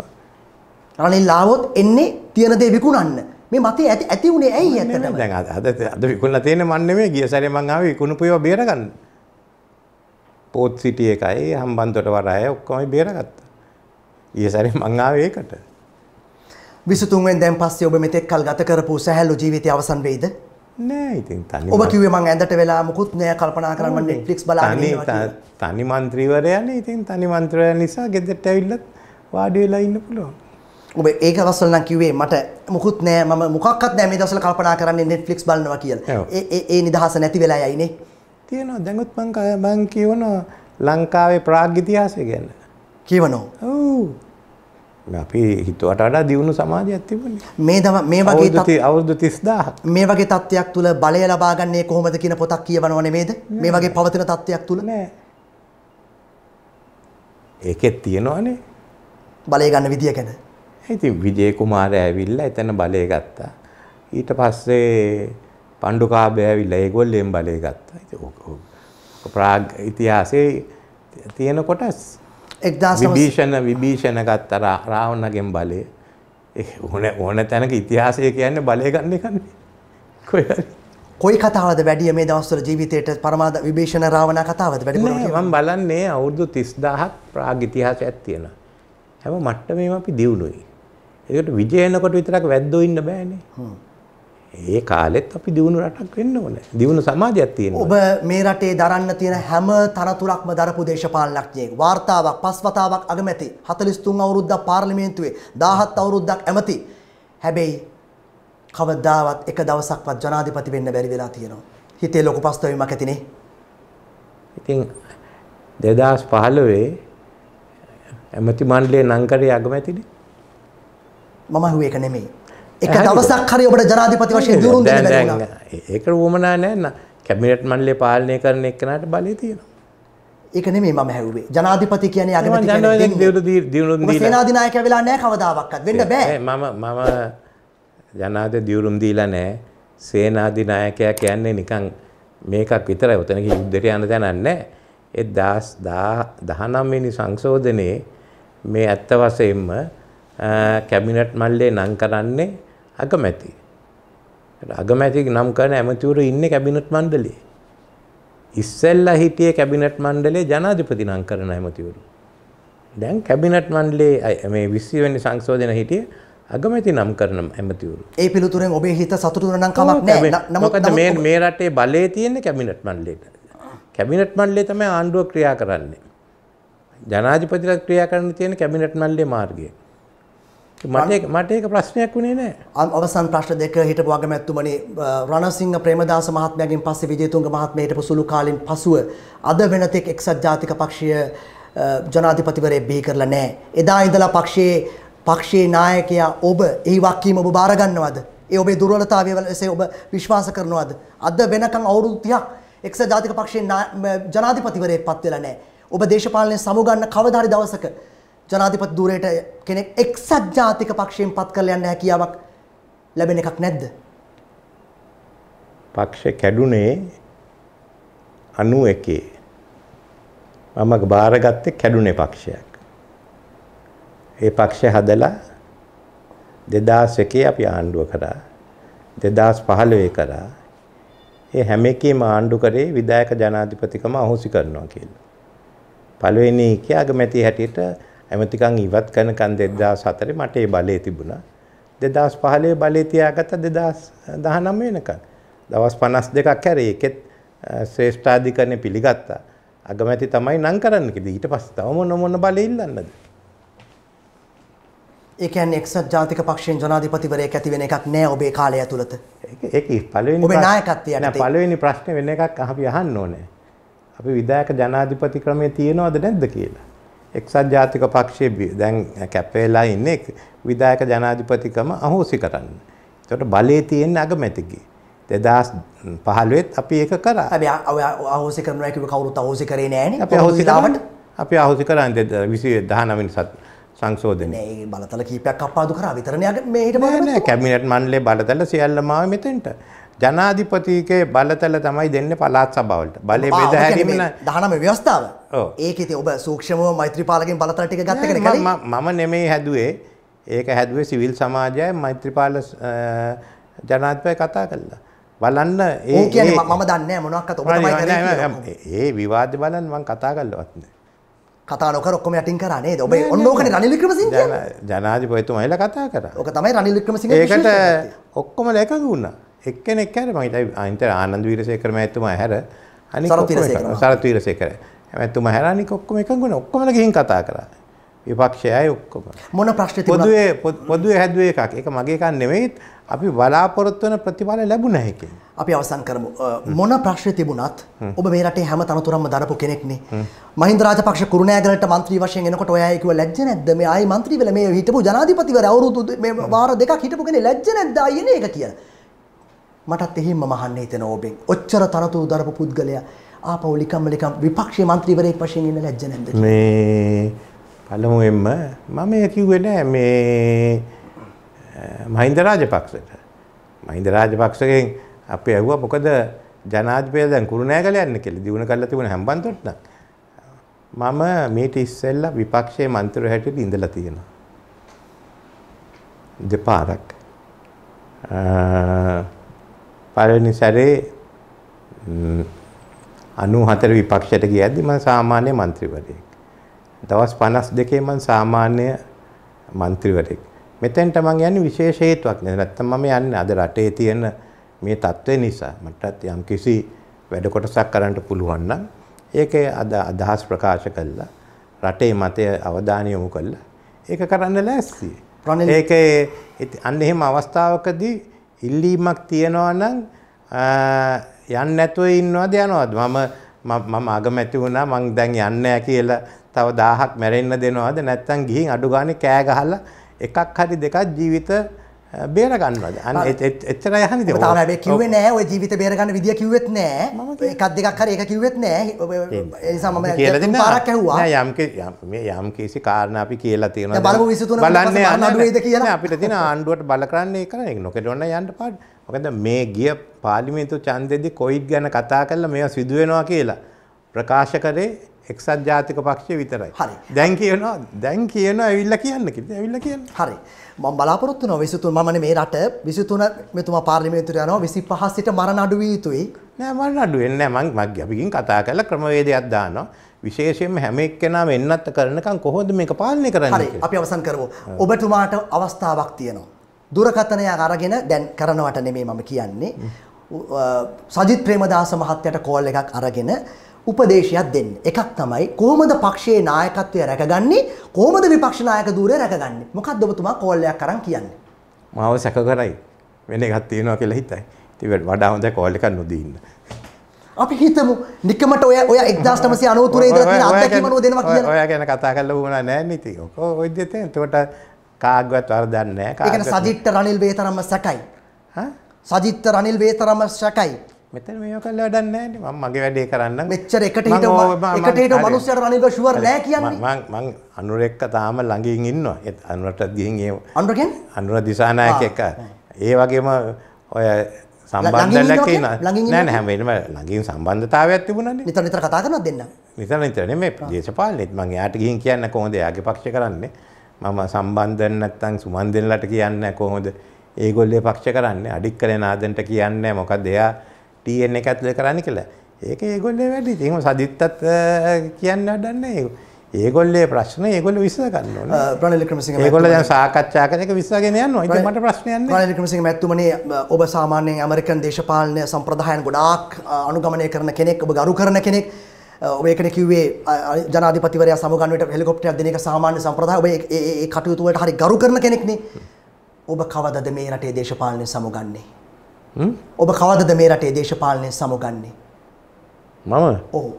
රනිල්ලාවොත් එන්නේ තියෙන දේ විකුණන්න. මේ මතේ ඇති ඇති උනේ ඇයි ඇත්තටම? දැන් අද අද විකුණලා තියෙන මන් නෙමෙයි ගිය සැරේ මං ආවේ විකුණපු ඒවා බේරගන්න. පෝත් සිටි එකයි හම්බන්තොට වරාය ඔක්කොම බේරගත්තා. ගිය සැරේ මං ආවේ ඒකට. විසතුන්ෙන් දැන් පස්සේ ඔබ මෙතෙක් කල් ගත කරපු සැහැල්ලු ජීවිතය අවසන් වෙයිද? නෑ ඉතින් තනි ඔබ කිව්වේ මං ඇඳට වෙලා මුකුත් නෑ කල්පනා කරන්න මම Netflix බලාගෙන ඉන්නවා තනි මන්ත්‍රීවරයානේ ඉතින් තනි මන්ත්‍රීවරයා නිසා ගෙදරට ඇවිල්ලා වාඩි වෙලා ඉන්න පුළුවන්. ඔබ ඒක දවස්වල නම් කිව්වේ මට මුකුත් නෑ මම මොකක්වත් නෑ මේ දවස්වල කල්පනා කරන්නේ Netflix බලනවා කියලා. ඒ ඒ නිදහස නැති වෙලා යයිනේ. තියෙනවා දැන්වත් මං මං කියවනවා ලංකාවේ ප්‍රාග් ඉතිහාසය ගැන. කියවනවා. ඔව්. අපි හිතුවට වඩා දියුණු සමාජයක් තිබුණේ. මේ දම මේ වගේ තත්ත්වය අවුරුදු 30000ක්. මේ වගේ තත්ත්වයක් තුල බලය ලබා ගන්නේ කොහොමද කියන පොතක් කියවනව නෙමේද? මේ වගේ පවතින තත්ත්වයක් තුල නෑ. ඒකෙත් තියෙනවනේ. බලය ගන්න විදිය ගැන. ඉතින් විජේ කුමාරයා ඇවිල්ලා එතන බලය ගත්තා. ඊට පස්සේ පණ්ඩුකාභය ඇවිල්ලා ඒගොල්ලෙන් බලය ගත්තා. ඉතින් ප්‍රාග් ඉතිහාසයේ තියෙන කොටස් විභීෂණ විභීෂණ ගත්ත රාවණගෙන් බලය. ඕන ඕන තැනක ඉතිහාසය කියන්නේ බලය ගන්න එකනේ. කොහේ කොයි කතාවද වැඩිය මේ දවස්වල ජීවිතයට පරමාද විභේෂණ රාවණා කතාවද වැඩිම මම බලන්නේ අවුරුදු 30000ක් ප්‍රාග් ඉතිහාසයක් තියෙනවා. හැම මට්ටමේම අපි දියුණුයි. ඒකට විජය එනකොට විතරක් වැද්දෝ ඉන්න බෑනේ. ඒ කාලෙත් අපි දිනු රටක් වෙන්න ඕනේ. දිනු සමාජයක් තියෙනවා. ඔබ මේ රටේ දරන්න තියෙන හැම තරතුරක්ම දරපු දේශපාලනඥයෙක්. වාර්තාවක්, පස්වතාවක් අගමැති, 43 අවුරුද්දක් පාර්ලිමේන්තුවේ, 17 අවුරුද්දක් ඇමති. හැබැයි කවදාවත් එක දවසක්වත් ජනාධිපති වෙන්න බැරි වෙලා තියෙනවා. හිතේ ලොකු පස්තවීමක් ඇතිනේ. ඉතින් 2015 ඇමති මණ්ඩලයේ නංකරේ අගමැතිනේ. මම හුවේක නෙමේ එක දවසක් හරි ඔබට ජනාධිපති වශයෙන් දුරුම් ඒක වුවමනා නෑන්න කැමිනට් මණ්ඩලේ පාලනය කරන එක්කනට බලය තියෙනවා ඒක නෙමේ මම හැව්වේ ජනාධිපති කියන්නේ අගමැති දියුණු සේනාධිනායක වෙලා නෑ කවදාවක්වත් වෙන්න බෑ මම මම ජනාධ දියුරුම් දීලා නෑ සේනාධිනායකයා කියන්නේ නිකං මේකක් විතරයි ඔතනක යුද්ධට යන තැනන්න ඒ දහනම්වෙනි සංශෝධනයේ මේ ඇත්ත වසයෙන්ම කැබිනට් මල්ලේ නම් කරන්නේ අගමැති. අගමැති නම් කරන ඇමතිවරු ඉන්නේ කැබිනට් මණ්ඩලයේ. ඉස්සෙල්ලා හිටියේ කැබිනට් මණ්ඩලයේ ජනාධිපති නම් කරන ඇමතිවරු. දැන් කැබිනට් මණ්ඩලයේ මේ 20 වෙනි සංශෝධන හිටියේ අගමැති නම් කරන ඇමතිවරු. ඒ පිළිතුරෙන් ඔබේ හිත සතුටු වෙන නම් කමක් නැහැ. නමුත් මේ මේ රටේ බලය තියෙන්නේ කැබිනට් මණ්ඩලයට. කැබිනට් මණ්ඩලය තමයි ආණ්ඩුව ක්‍රියා කරන්නේ. ජනාධිපතිලා ක්‍රියා කරන්න තියෙන කැබිනට් මණ්ඩලයේ මාර්ගය. මට මට ඒක ප්‍රශ්නයක් වුණේ නෑ අවසන් ප්‍රශ්න දෙක හිටපු අගමැත්තුමනි රණසිංහ ප්‍රේමදාස මහත්මයාගෙන් පස්සේ විජේතුංග මහත්මයා හිටපු සුළු කාලෙන් පසුව අද වෙනතෙක් එක්සත් ජාතික පක්ෂය ජනාධිපතිවරේ බිහි කරලා නෑ. එදා ඉඳලා පක්ෂයේ පක්ෂයේ නායකයා ඔබ එහි වක්කීම ඔබ බාරගන්නවද? ඒ ඔබේ දුර්වලතාවය ලෙස ඔබ විශ්වාස කරනවද? අද වෙනකන් අවුරුදු 30ක් එක්සත් ජාතික පක්ෂයේ ජනාධිපතිවරයෙක් පත් වෙලා නෑ. ඔබ දේශපාලනය සමුගන්න කවදාරි දවසක ජනාධිපති ධූරයට කෙනෙක් එක්සත් ජාතික පක්ෂයෙන් පත් කරලා යන්න හැකියාවක් ලැබෙන එකක් නැද්ද? පක්ෂ කැඩුනේ 91 මම බාරගත්තේ කැඩුනේ පක්ෂයක්. ඒ පක්ෂය හදලා 2001 අපි ආණ්ඩුව කරා 2015 කරා ඒ හැම එකේම ආණ්ඩු කරේ විධායක ජනාධිපතිකම අහෝසි කරනවා කියලා. පළවෙනි එකේ අගමැති හැටියට ඇමතිකම් ඉවත් කරනකන් 2004 මට ඒ බලය තිබුණා. 2015 බලය තියාගත්තා 2019 වෙනකන්. දවස් 52ක් හැරේ ඒකෙත් ශ්‍රේෂ්ඨාධිකරණය පිළිගත්තා. අගමැති තමයි නම් කරන්න කිව්වේ. ඊට පස්සේ තව මොන මොන බලය ඉල්ලන්නද? ඒ කියන්නේ එක්සත් ජාතික පක්ෂයෙන් ජනාධිපතිවරයෙක් ඇති වෙන එකක් නෑ ඔබේ කාලය ඇතුළත. ඒක පළවෙනි ඔබේ නායකත්වය යටතේ. පළවෙනි ප්‍රශ්නේ වෙන එකක් අපි අහන්න ඕනේ. අපි විධායක ජනාධිපති ක්‍රමය තියෙනවද නැද්ද කියලා. එක්සත් ජාතික පක්ෂයේ දැන් කැපවෙලා ඉන්නේ විධායක ජනාධිපතිකම අහෝසි කරන්න. එතකොට බලේ තියෙන අගමැතිගේ. 2015ත් අපි ඒක කරා. අපි අහෝසි කරනවා කියව කවුරුත් අහෝසි කරේ නෑනේ. අපි අහෝසි දාවට අපි අහෝසි කරා 2019 වෙනි සත් සංශෝධනය. ඒ බලතල කීපයක් අප්පාදු කරා විතරනේ මේ හිටපු කැබිනට් මණ්ඩලයේ බලතල සියල්ලම ආවේ මෙතෙන්ට. ජනාධිපතිකේ බලතල තමයි දෙන්න පලාත් සබවලට බලය බෙද හැරීම දහනම ව්‍යවස්ථාව ඒකෙ ඔබ සූක්ෂමෝ මෛත්‍රපාලකින් බලතටික ගත්තකර මම නෙමේ හැදුවේ ඒක හැදුවේ සිවිල් සමාජය මෛත්‍රපාල ජනාධපය කතා කල්ලා. බලන්න ඒ මම දන්න මොනක් ඒ විවාද බලන් මං කතා කල්ලවත්න. කතානක ඔක්කම යටින් කරනේ ඔබ ඔන්නෝකන රනිලික්‍රම ජනාධපයතුම එල කතා කර ඕක තමයි රනිලික්‍රම ඒකට ඔක්කොම දැකගන්න. එක්කෙනෙක් හැර මම හිතයි අනිතර ආනන්ද වීරසේකර මෑතුමා හැර අනික සරත් වීරසේකර මෑතුමා හැර අනික ඔක්කොම එකඟුණ ඔක්කොමලා ගිහින් කතා කරා. විපක්ෂයයි ඔක්කොම. මොන ප්‍රශ්නේ තිබුණා? පොදුවේ පොදුවේ හැදුවේ එකක්. ඒක මගේ එකක් නෙමෙයි. අපි බලාපොරොත්තු වෙන ප්‍රතිඵල ලැබුණා ඒකෙන්. අපි අවසන් කරමු. මොන ප්‍රශ්නේ තිබුණත් ඔබ මේ රටේ හැම තනතුරක්ම දරපු කෙනෙක්නේ. මහින්ද රාජපක්ෂ කුරුණෑගලට මන්ත්‍රී වශයෙන් එනකොට ඔයා කිව්ව ලැජ්ජ නැද්ද? මේ ආයි මන්ත්‍රී වෙලා මේ හිටපු ජනාධිපතිවර අවුරුදු මේ වාර දෙකක් හිටපු කෙනේ ලැජ්ජ නැද්ද ආයෙනේ ඒක කියලා. මටත් එහෙම මහන්න හිතෙන ඕබෙන් ඔච්චර තනතුරු දරපු පුද්ගලයා ආපහු ලිකම්ම ලිකම් විපක්ෂයේ මන්ත්‍රීවරයෙක් වශයෙන් ඉන්න ලැජ්ජ නැද්ද මේ පළමුවෙන්ම මම ඒ කිව්වේ නෑ මේ මහින්ද රාජපක්ෂට මහින්ද රාජපක්ෂගෙන් අපි ඇහුවා මොකද ජනාධිපතිය දැන් කුරුණෑගල යන්න කියලා දිනු කරලා තිබුණ හැම්බන්තොට නම් මම මේට ඉස්සෙල්ලා විපක්ෂයේ මන්ත්‍රී හැටියට ඉඳලා තියෙනවා දෙපාරක් පළවෙනි සැරේ 94 විපක්ෂයට ගියද්දි මම සාමාන්‍ය മന്ത്രിවරයෙක්. දවස් 52 මම සාමාන්‍ය മന്ത്രിවරයෙක්. මෙතෙන්ට මම යන්නේ විශේෂ හේතුවක් නේද? නැත්තම් මම යන්නේ අද රටේ තියෙන මේ தත්ත්වය නිසා මටත් යම්කිසි වැඩ කොටසක් කරන්න පුළුවන් නම් ඒකේ අද අදහස් ප්‍රකාශ කළා රටේ මතය අවධානය යොමු කළා ඒක කරන්න ලෑස්ති. ඒකේ අන්න එහෙම අවස්ථාවකදී ඉල්ලීමක් තියෙනවා නම් යන්න නැතුව ඉන්නවද යනවද මම මම අගමැති වුණා මං දැන් යන්නේ නැහැ කියලා තව 1000ක් මැරෙන්න දෙනවද නැත්නම් ගිහින් අඩු ගානේ කෑ ගහලා එකක් හරි දෙකක් ජීවිත බේරගන්නවද අන්න එත්තර යහනි තාම හැබැයි කිව්වේ නෑ ඔය ජීවිත බේරගන්න විදිය කිව්වෙත් නෑ එකක් දෙකක් හරි ඒක කිව්වෙත් නෑ ඒ සමම පාරක් ඇහුවා යම් මේ යම් කිසි කාරණා අපි කියලා තියෙනවා බලමු 23 බලන්නේ අඩුවේද කියලා අපිට තියෙන ආණ්ඩුවට බල කරන්න ඒක කරන එක නොකඩොන්න යන්න පාඩ මොකද මේ ගිය පාර්ලිමේන්තු ඡන්දෙදි කොයිඩ් ගැන කතා කරලා මේවා සිදු වෙනවා කියලා ප්‍රකාශ කරේ එක්සත් ජාතික පක්ෂය විතරයි හරි දැන් කියනවා දැන් කියන ඇවිල්ල කියන්න කිද ඇවිල්ල කියන්න හරි මම බලාපොරොත්තු නො විසිතුන් මන මේ රට විසිතුන මෙතුම පාර්ලිමේතුර යනවා විසි පහස්සිට මරණ අඩුවී යුතුයි නෑ මරණ අඩුවෙන්න මං මක් ගැපිකින් කතා කරලා ක්‍රමවේදයක් දානවා විශේෂයෙන් හැම එක්කෙනාම එන්නත් කරනකම් කොහොමද මේක පාලනය කරන්නේ අපි අවසන් කරමු ඔබතුමාට අවස්ථාවක් තියෙනවා දුරකථනය අරගෙන දැන් කරනවට නෙමේ මම කියන්නේ සජිත් ප්‍රේමදාස මහත්තයට කෝල් එකක් අරගෙන උපදේශයක් දෙන්න. එකක් තමයි කොහොමද පක්ෂයේ නායකත්වය රැකගන්නේ කොහොමද විපක්ෂ නායක ධූරය රැකගන්නේ. මොකක්ද ඔබතුමා කෝල්ලයක් කරන් කියන්නේ? මාව සැක කරයි. වෙන එකක් තියෙනවා කියලා හිතයි. ඉතින් වඩා හොඳ කෝල් එකක් නොදී ඉන්න. අපි හිතමු නිකමට ඔය ඔය 1993 ඉඳලා තියෙන අත්දැකීම නෝ දෙනවා කියලා. ඔය ගැන කතා කරලා වුණා නෑ නේ ඉතින්. ඔක ඔය දෙතේ. එතකොට කාගවත් වරදක් නෑ. ඒ කියන්නේ සජිත් රනිල් වේ තරම්ම සැකයි. හා සජිත් රනිල් වේ තරම්ම සැකයි. මෙතන මේ කරලා වැඩක් නැහැ නේ මම මගේ වැඩේ කරන්න මෙච්චර එකට හිට එකට හිට මිනිස්සුන්ට රණික ෂුවර් නැහැ කියන්නේ මම මම අනුර එක්ක තාම ළඟින් ඉන්නවා ඒ අනුරට ගිහින් ඒ අනුර කියන්නේ අනුර දිසානායක එක ඒ වගේම ඔය සම්බන්ධයක් කියන නෑ නෑ හැම වෙලම ළඟින් සම්බන්ධතාවයක් තිබුණානේ නිතර නිතර කතා කරනවා දෙන්න නිතර නිතර නෙමෙයි දේශපාලනේත් මම එයාට ගිහින් කියන්න කොහොමද එයාගේ පක්ෂ කරන්නේ මම සම්බන්ධයෙන් නැත්තම් සුමන්දෙන්ලට කියන්නේ කොහොමද ඒගොල්ලේ පක්ෂ කරන්නේ අඩික්කලේ නාදෙන්ට කියන්නේ මොකද එයා ටන් එක ඇතුල කරන්න කියලා ඒක ඒගොල්ලේ වැඩි තිම සදිත්තත් කියන්න අඩන්න ඒගොල්ලේ ප්‍රශ්න ඒගොල විස කරන්න ප්‍රලක්‍රම ගොල සාකච්ඡා කනක විස්සගෙන යන්න මට ප්‍රශ්නයන් ලක්‍රමසි මැත්තුමන ඔබ සාමාන්‍යයෙන් ඇමරිකන් දේශපාලනය සම්ප්‍රදායන් ගොඩාක් අනුගමනය කරන කෙනෙක් ඔබ ගරු කරන කෙනෙක් ඔයකන කිවේ ජනාධපතිවර සමගන්ට හෙලිකොප්ට දෙනක සාමාන්‍ය සම්ප්‍රදාය ඔබ ඒ කටයුතුවට හරි ගරු කරන කෙනෙක්නේ ඔබ කවදද මේ රටේ දේශපාලනය සමුගන්නේ ඔබ කවදද මේ රටේ දේශපාලනය සමුගන්නේ මම ඔහු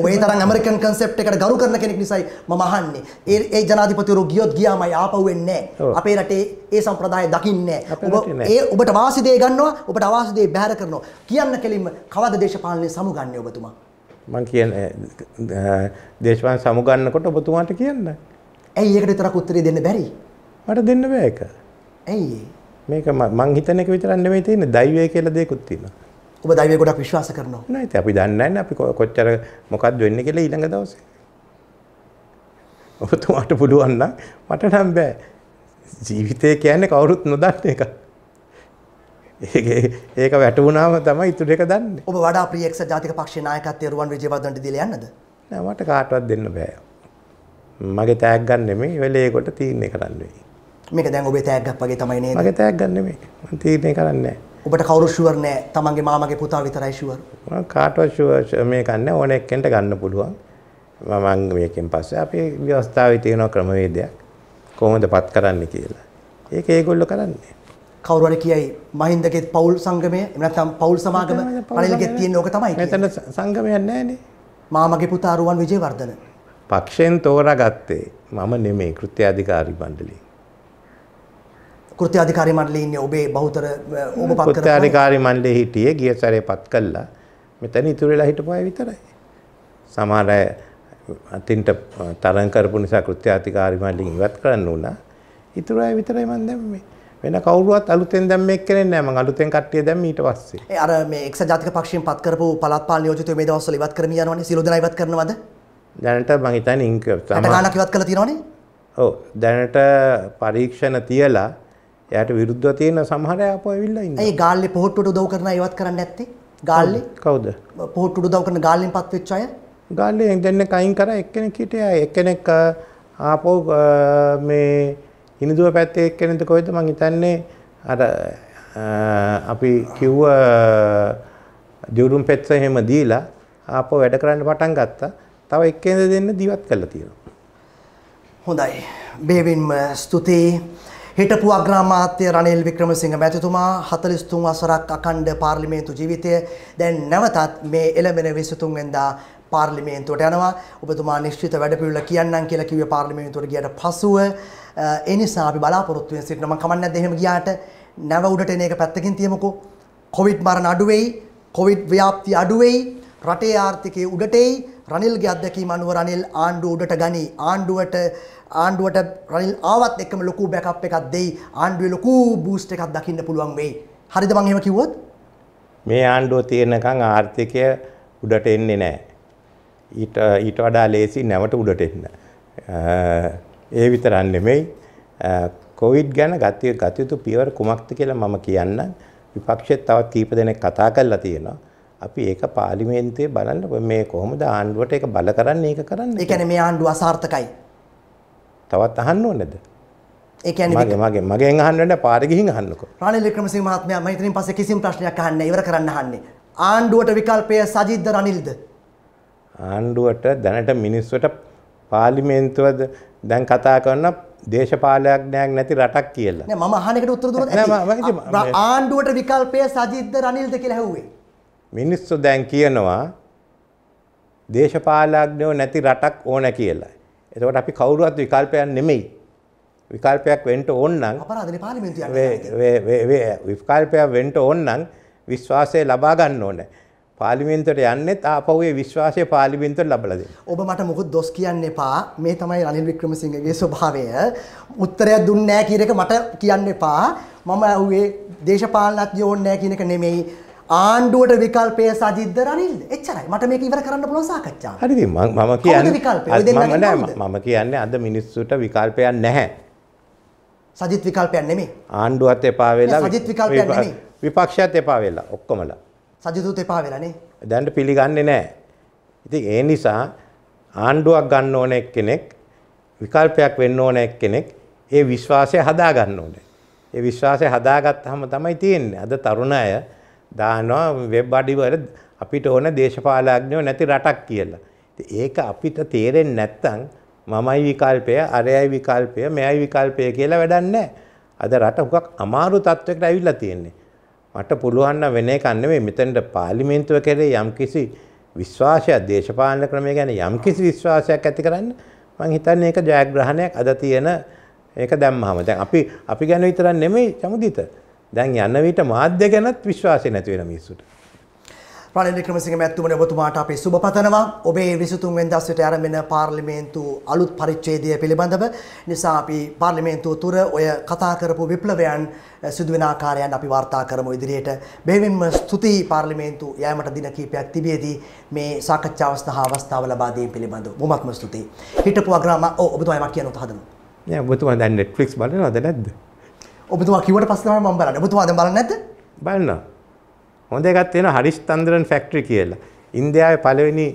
ඔබේ තරම් ඇමරිකන් කන්සෙප්ට් එකට ගරු කරන කෙනෙක් නිසායි මම අහන්නේ. ඒ ඒ ජනාධිපතිවරු ගියොත් ගියාමයි ආපහු වෙන්නේ නැහැ. අපේ රටේ ඒ සම්ප්‍රදාය දකින්නේ ඔබ ඒ ඔබට වාසි දේ ගන්නවා, ඔබට අවාසි දේ බැහැර කරනවා. කියන්න කෙලින්ම කවද දේශපාලනය සමුගන්නේ ඔබතුමා? මම කියන්නේ දේශපාලන සමුගන්නකොට ඔබතුමාට කියන්න. ඇයි ඒකට විතරක් උත්තරේ දෙන්න බැරි? මට දෙන්න බෑ ඒක. ඇයි ඒ? මේක මං හිතන එක විතරක් නෙමෙයි තියෙන්නේ දෛවය කියලා දෙයක්ත් තියෙනවා. ඔබ දෛවය ගොඩක් විශ්වාස කරනවා. නෑ ඉතින් අපි දන්නේ නැහැ අපි කොච්චර මොකක්ද වෙන්නේ කියලා ඊළඟ දවසේ. ඔබතුමාට පුළුවන් නම් මට නම් බෑ. ජීවිතය කියන්නේ කවුරුත් නොදන්න එකක්. ඒක ඒක වැටුණාම තමයි ඉතුරු එක දන්නේ. ඔබ වඩා ප්‍රිය එක්සත් ජාතික පක්ෂේ නායකත්වය රුවන් විජේවර්ධනට දීලා යන්නද? නෑ මට කාටවත් දෙන්න බෑ. මගේ තෑග්ගක් නෙමෙයි වෙලේ කොට තීරණය කරන්න වෙයි. මේක දැන් ඔබේ තෑග්ගක් වගේ තමයි නේද? මගේ තෑග්ගක් නෙමෙයි. මම තීරණය කරන්නේ ඔබට කවුරු ෂුවර් නෑ. තමන්ගේ මාමගේ පුතා විතරයි ෂුවර්. මම කාටවත් ෂුවර් මේක නැහැ. ඕන එක්කෙන්ට ගන්න පුළුවන්. මම මේකෙන් පස්සේ අපේ ව්‍යවස්ථාවේ තියෙන ක්‍රමවේදයක් කොහොමද පත් කරන්න කියලා. ඒක ඒගොල්ලෝ කරන්නේ. කවුරුවර කියයි මහින්දගේ පවුල් සංගමය එමනත්තම් පවුල් සමාගම පලල්ගෙත් තියෙන ඕක තමයි මෙතන සංගමයක් නෑනේ මාමගේ පුතාරුවන් විජයවර්ධන පක්ෂයෙන් තෝරා ගත්තේ මම නෙමේ කෘත්‍යාධිකාරී මණ්ඩලේ කෘත්‍යාධිකාරි මණ්ඩලයේ ඉන්නේ ඔබේ බහුතර ඔබ පත් කරපු කෘත්‍යාධිකාරි මණ්ඩලයේ හිටියේ ගිය සැරේ පත් කළා. මෙතන ඉතුරු වෙලා හිටපු අය විතරයි. සමහර අය අතින්ට තරඟ කරපු නිසා කෘත්‍යාධිකාරි මණ්ඩලෙන් ඉවත් කරන්න උනා. ඉතුරු අය විතරයි මම දැම්මේ. වෙන කවුරුවත් අලුතෙන් දැම්මේ කෙනෙක් නෑ මම අලුතෙන් කට්ටිය දැම්ම ඊට පස්සේ. ඒ අර මේ එක්සත් ජාතික පක්ෂයෙන් පත් කරපු පළාත් පාලන යෝජිතයෝ මේ දවස්වල ඉවත් කරමින් යනවනේ සියලු දෙනා ඉවත් කරනවද? දැනට මම හිතන්නේ ඉන්ක තමයි. ගණනක් ඉවත් කරලා තියෙනවනේ. ඔව් දැනට පරීක්ෂණ තියලා එයාට විරුද්ධව තියෙන සමහර අය ආපහු ඇවිල්ලා ඉන්නවා. ඒ ගාල්ලේ පොහොට්ටුවට උදව් කරන අය ඉවත් කරන්න නැත්තේ. ගාල්ලේ කවුද? පොහොට්ටුවට උදව් කරන ගාල්ලෙන් පත් වෙච්ච අය. ගාල්ලේ දැන් කයින් කරා එක්කෙනෙක් හිටියා. එක්කෙනෙක් ආපහු මේ හිනිදුව පැත්තේ එක්කෙනෙක්ද කොහෙද මං හිතන්නේ අර අපි කිව්ව ජුරුම් පෙත්ස එහෙම දීලා ආපහු වැඩ කරන්න පටන් ගත්තා. තව එක්කෙනෙක් දෙන්න දිවත් කළා තියෙනවා. හොඳයි. බේවින්ම ස්තුතියි. හිටපු අග්‍රාමාත්‍ය රනිල් වික්‍රමසිංහ මැතිතුමා 43 වසරක් අඛණ්ඩ පාර්ලිමේන්තු ජීවිතය දැන් නැවතත් මේ එළඹෙන 23 වෙනිදා පාර්ලිමේන්තුවට යනවා. ඔබතුමා නිශ්චිත වැඩපිළිවෙල කියන්නම් කියලා කිව්වේ පාර්ලිමේන්තුවට ගියට පසුව ඒ නිසා අපි බලාපොරොත්තු වෙන සිටින මම කමන්නේ නැද්ද එහෙම ගියාට නැව උඩට එන එක පැත්තකින් තියමුකෝ. කොවිඩ් මරණ අඩු වෙයි, කොවිඩ් ව්‍යාප්තිය අඩු වෙයි, රටේ ආර්ථිකය උඩට එයි, රනිල්ගේ අත්දැකීම අනුව රනිල් ආණ්ඩුව උඩට ගනී. ආණ්ඩුවට ආණ්ඩුවට රනිල් ආවත් එක්කම ලොකු බැකප් එකක් දෙයි ආණ්ඩුවේ ලොකු බූස්ට් එකක් දකින්න පුළුවන් වෙයි. හරිද මං එහෙම කිව්වොත්? මේ ආණ්ඩුව තියෙනකන් ආර්ථිකය උඩට එන්නේ නැහැ. ඊට ඊට වඩා ලේසි නැවට උඩට එන්න. ඒ විතරක් නෙමෙයි කොවිඩ් ගැන ගතිය ගතියුතු පියවර කුමක්ද කියලා මම කියන්න විපක්ෂයේ තවත් කීප දෙනෙක් කතා කරලා තියෙනවා. අපි ඒක පාර්ලිමේන්තුවේ බලන්න මේ කොහොමද ආණ්ඩුවට ඒක බල කරන්නේ ඒක කරන්නේ. ඒ කියන්නේ මේ ආණ්ඩුව අසාර්ථකයි. තවත් අහන්න ඕනේද? ඒ කියන්නේ මගේ මගෙන් අහන්න නෑ පාර ගිහින් අහන්නකෝ. රානිල් වික්‍රමසිංහ මහත්මයා මම ඉතින් පස්සේ කිසිම ප්‍රශ්නයක් අහන්නේ ඉවර කරන්න අහන්නේ. ආණ්ඩුවට විකල්පය සජිත්ද රනිල්ද? ආණ්ඩුවට දැනට මිනිස්සුට පාර්ලිමේන්තුවද දැන් කතා කරන දේශපාලනයක් නැති රටක් කියලා. නෑ මම අහන එකට උත්තර දුන්නොත් ඇති. ආණ්ඩුවට විකල්පය සජිත්ද රනිල්ද කියලා ඇහුවේ. මිනිස්සු දැන් කියනවා දේශපාලනඥයෝ නැති රටක් ඕන කියලා. එතකොට අපි කවුරුවත් විකල්පයක් නෙමෙයි. විකල්පයක් වෙන්න ඕන නම් අපරාධනේ පාර්ලිමේන්තුවට විකල්පයක් වෙන්න ඕන නම් විශ්වාසය ලබා ගන්න ඕනේ. පාර්ලිමේන්තුවට යන්නෙත් ආපහු ඒ විශ්වාසය පාර්ලිමේන්තුවට ලබලා දෙන්න. ඔබ මට මොකුත් දොස් කියන්න එපා. මේ තමයි රනිල් වික්‍රමසිංහගේ ස්වභාවය. උත්තරයක් දුන්නේ නැහැ කියන එක මට කියන්න එපා. මම ඌගේ දේශපාලනඥයෝ ඕනේ නැහැ කියන එක නෙමෙයි. ආණ්ඩුවට විකල්පය සජිද්ද රනිල්ද එච්චරයි මට මේක ඉවර කරන්න පුළුවන් සාකච්ඡා. හරිද මම කියන්නේ මම කියන්නේ අද මිනිස්සුන්ට විකල්පයක් නැහැ. සජිත් විකල්පයක් නෙමෙයි. ආණ්ඩුවත් එපා වෙලා සජිත් විකල්පයක් නෙමෙයි. විපක්ෂයත් එපා වෙලා ඔක්කොමලා. සජිතුත් එපා වෙලා නේ. දැන් පිළිගන්නේ නැහැ. ඉතින් ඒ නිසා ආණ්ඩුවක් ගන්න ඕන එක්කෙනෙක් විකල්පයක් වෙන්න ඕන එක්කෙනෙක් ඒ විශ්වාසය හදා ගන්න ඕනේ. ඒ විශ්වාසය හදාගත්තාම තමයි තියෙන්නේ. අද තරුණ අය දානවා වෙබ් අඩිවර අපිට ඕන දේශපාලඥයෝ නැති රටක් කියලා. ඒක අපිට තේරෙන්නේ නැත්නම් මමයි විකල්පය, අරයයි විකල්පය, මෙයයි විකල්පය කියලා වැඩක් නැහැ. අද රට හුඟක් අමාරු තත්වයකට ඇවිල්ලා තියෙන්නේ. මට පුළුවන් නම් වෙන එකක් නෙමෙයි මෙතනට පාර්ලිමේන්තුව කෙරේ යම්කිසි විශ්වාසයක් දේශපාලන ක්‍රමය ගැන යම්කිසි විශ්වාසයක් ඇති කරන්න මම හිතන්නේ ඒක ජයග්‍රහණයක් අද තියෙන ඒක දැම්මහම. දැන් අපි අපි ගැන විතරක් නෙමෙයි සමුදිත. දැන් යන්න විට මාධ්‍ය ගැනත් විශ්වාසය නැති වෙන මිනිස්සුන්ට. ප්‍රණීල් වික්‍රමසිංහ මැතිතුමනි ඔබතුමාට අපි සුබ පතනවා. ඔබේ 23 වෙනිදා සිට ආරම්භ වෙන පාර්ලිමේන්තු අලුත් පරිච්ඡේදය පිළිබඳව නිසා අපි පාර්ලිමේන්තුව තුර ඔය කතා කරපු විප්ලවයන් සිදුවෙන ආකාරයන් අපි වාර්තා කරමු ඉදිරියට. බෙහෙවින්ම ස්තුතියි පාර්ලිමේන්තු යෑමට දින කිහිපයක් තිබියදී මේ සාකච්ඡා අවස්ථා අවස්ථාව ලබා දීම පිළිබඳව බොහොමත්ම ස්තුතියි. හිටපු අග්‍රාම ඔව් ඔබතුමා යමක් කියන්න උත්සාහ හදමු. නෑ ඔබතුමා දැන් Netflix බලනවද නැද්ද? ඔබතුමා කිවට පස්සම ම බලන්න ඔබතුමාද බල නැත බලන්න හොඳ එකත් එෙන හරිෂ්තන්දරන් ෆැක්ට්‍රි කියලා ඉන්දියාව පලවෙනි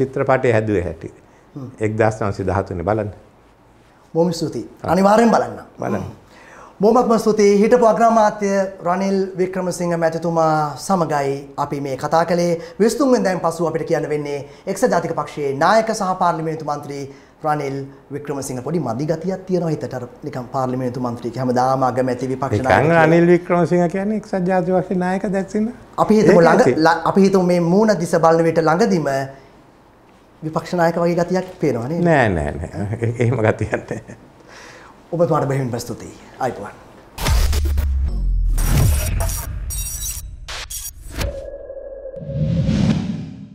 චිත්‍රපටය හැදුව හැටි එක් දස්නන්සි දහතුනි බලන්න බොම ස්තුති අනිවාරයෙන් බලන්න බලන්න බොමත්ම ස්තුතියි හිටපු අග්‍රාමාත්‍ය රනිල් වික්‍රමසිංහ මැතිතුමා සමගයි අපි මේ කතා කළේ විස්තුන්ෙන් දැන් පසු අපිට කියන්න වෙන්නේ එක්ස ජාතික පක්ෂයේ නායක සහ පාර්ලිමේන්තු මන්ත්‍රී රනිල් වික්‍රමසිංහ පොඩි මදි ගතියක් තියෙනවා හිතට අර නිකන් පාර්ලිමේන්තු මන්ත්‍රීක හැමදාම අගමැති විපක්ෂ නායකයෙක්. නිකන් රනිල් වික්‍රමසිංහ කියන්නේ එක්සත් ජාතික පක්ෂේ නායක දැක්සින. අපි හිතමු ළඟ අපි හිතමු මේ මූණ දිස බලන විට ළඟදිම විපක්ෂ නායක වගේ ගතියක් පේනවා නේද? නෑ නෑ නෑ. [LAUGHS] එහෙම ගතියක් නෑ. ඔබතුමාට බෙහෙවින්ම ස්තුතියි. ආයිබෝවන්.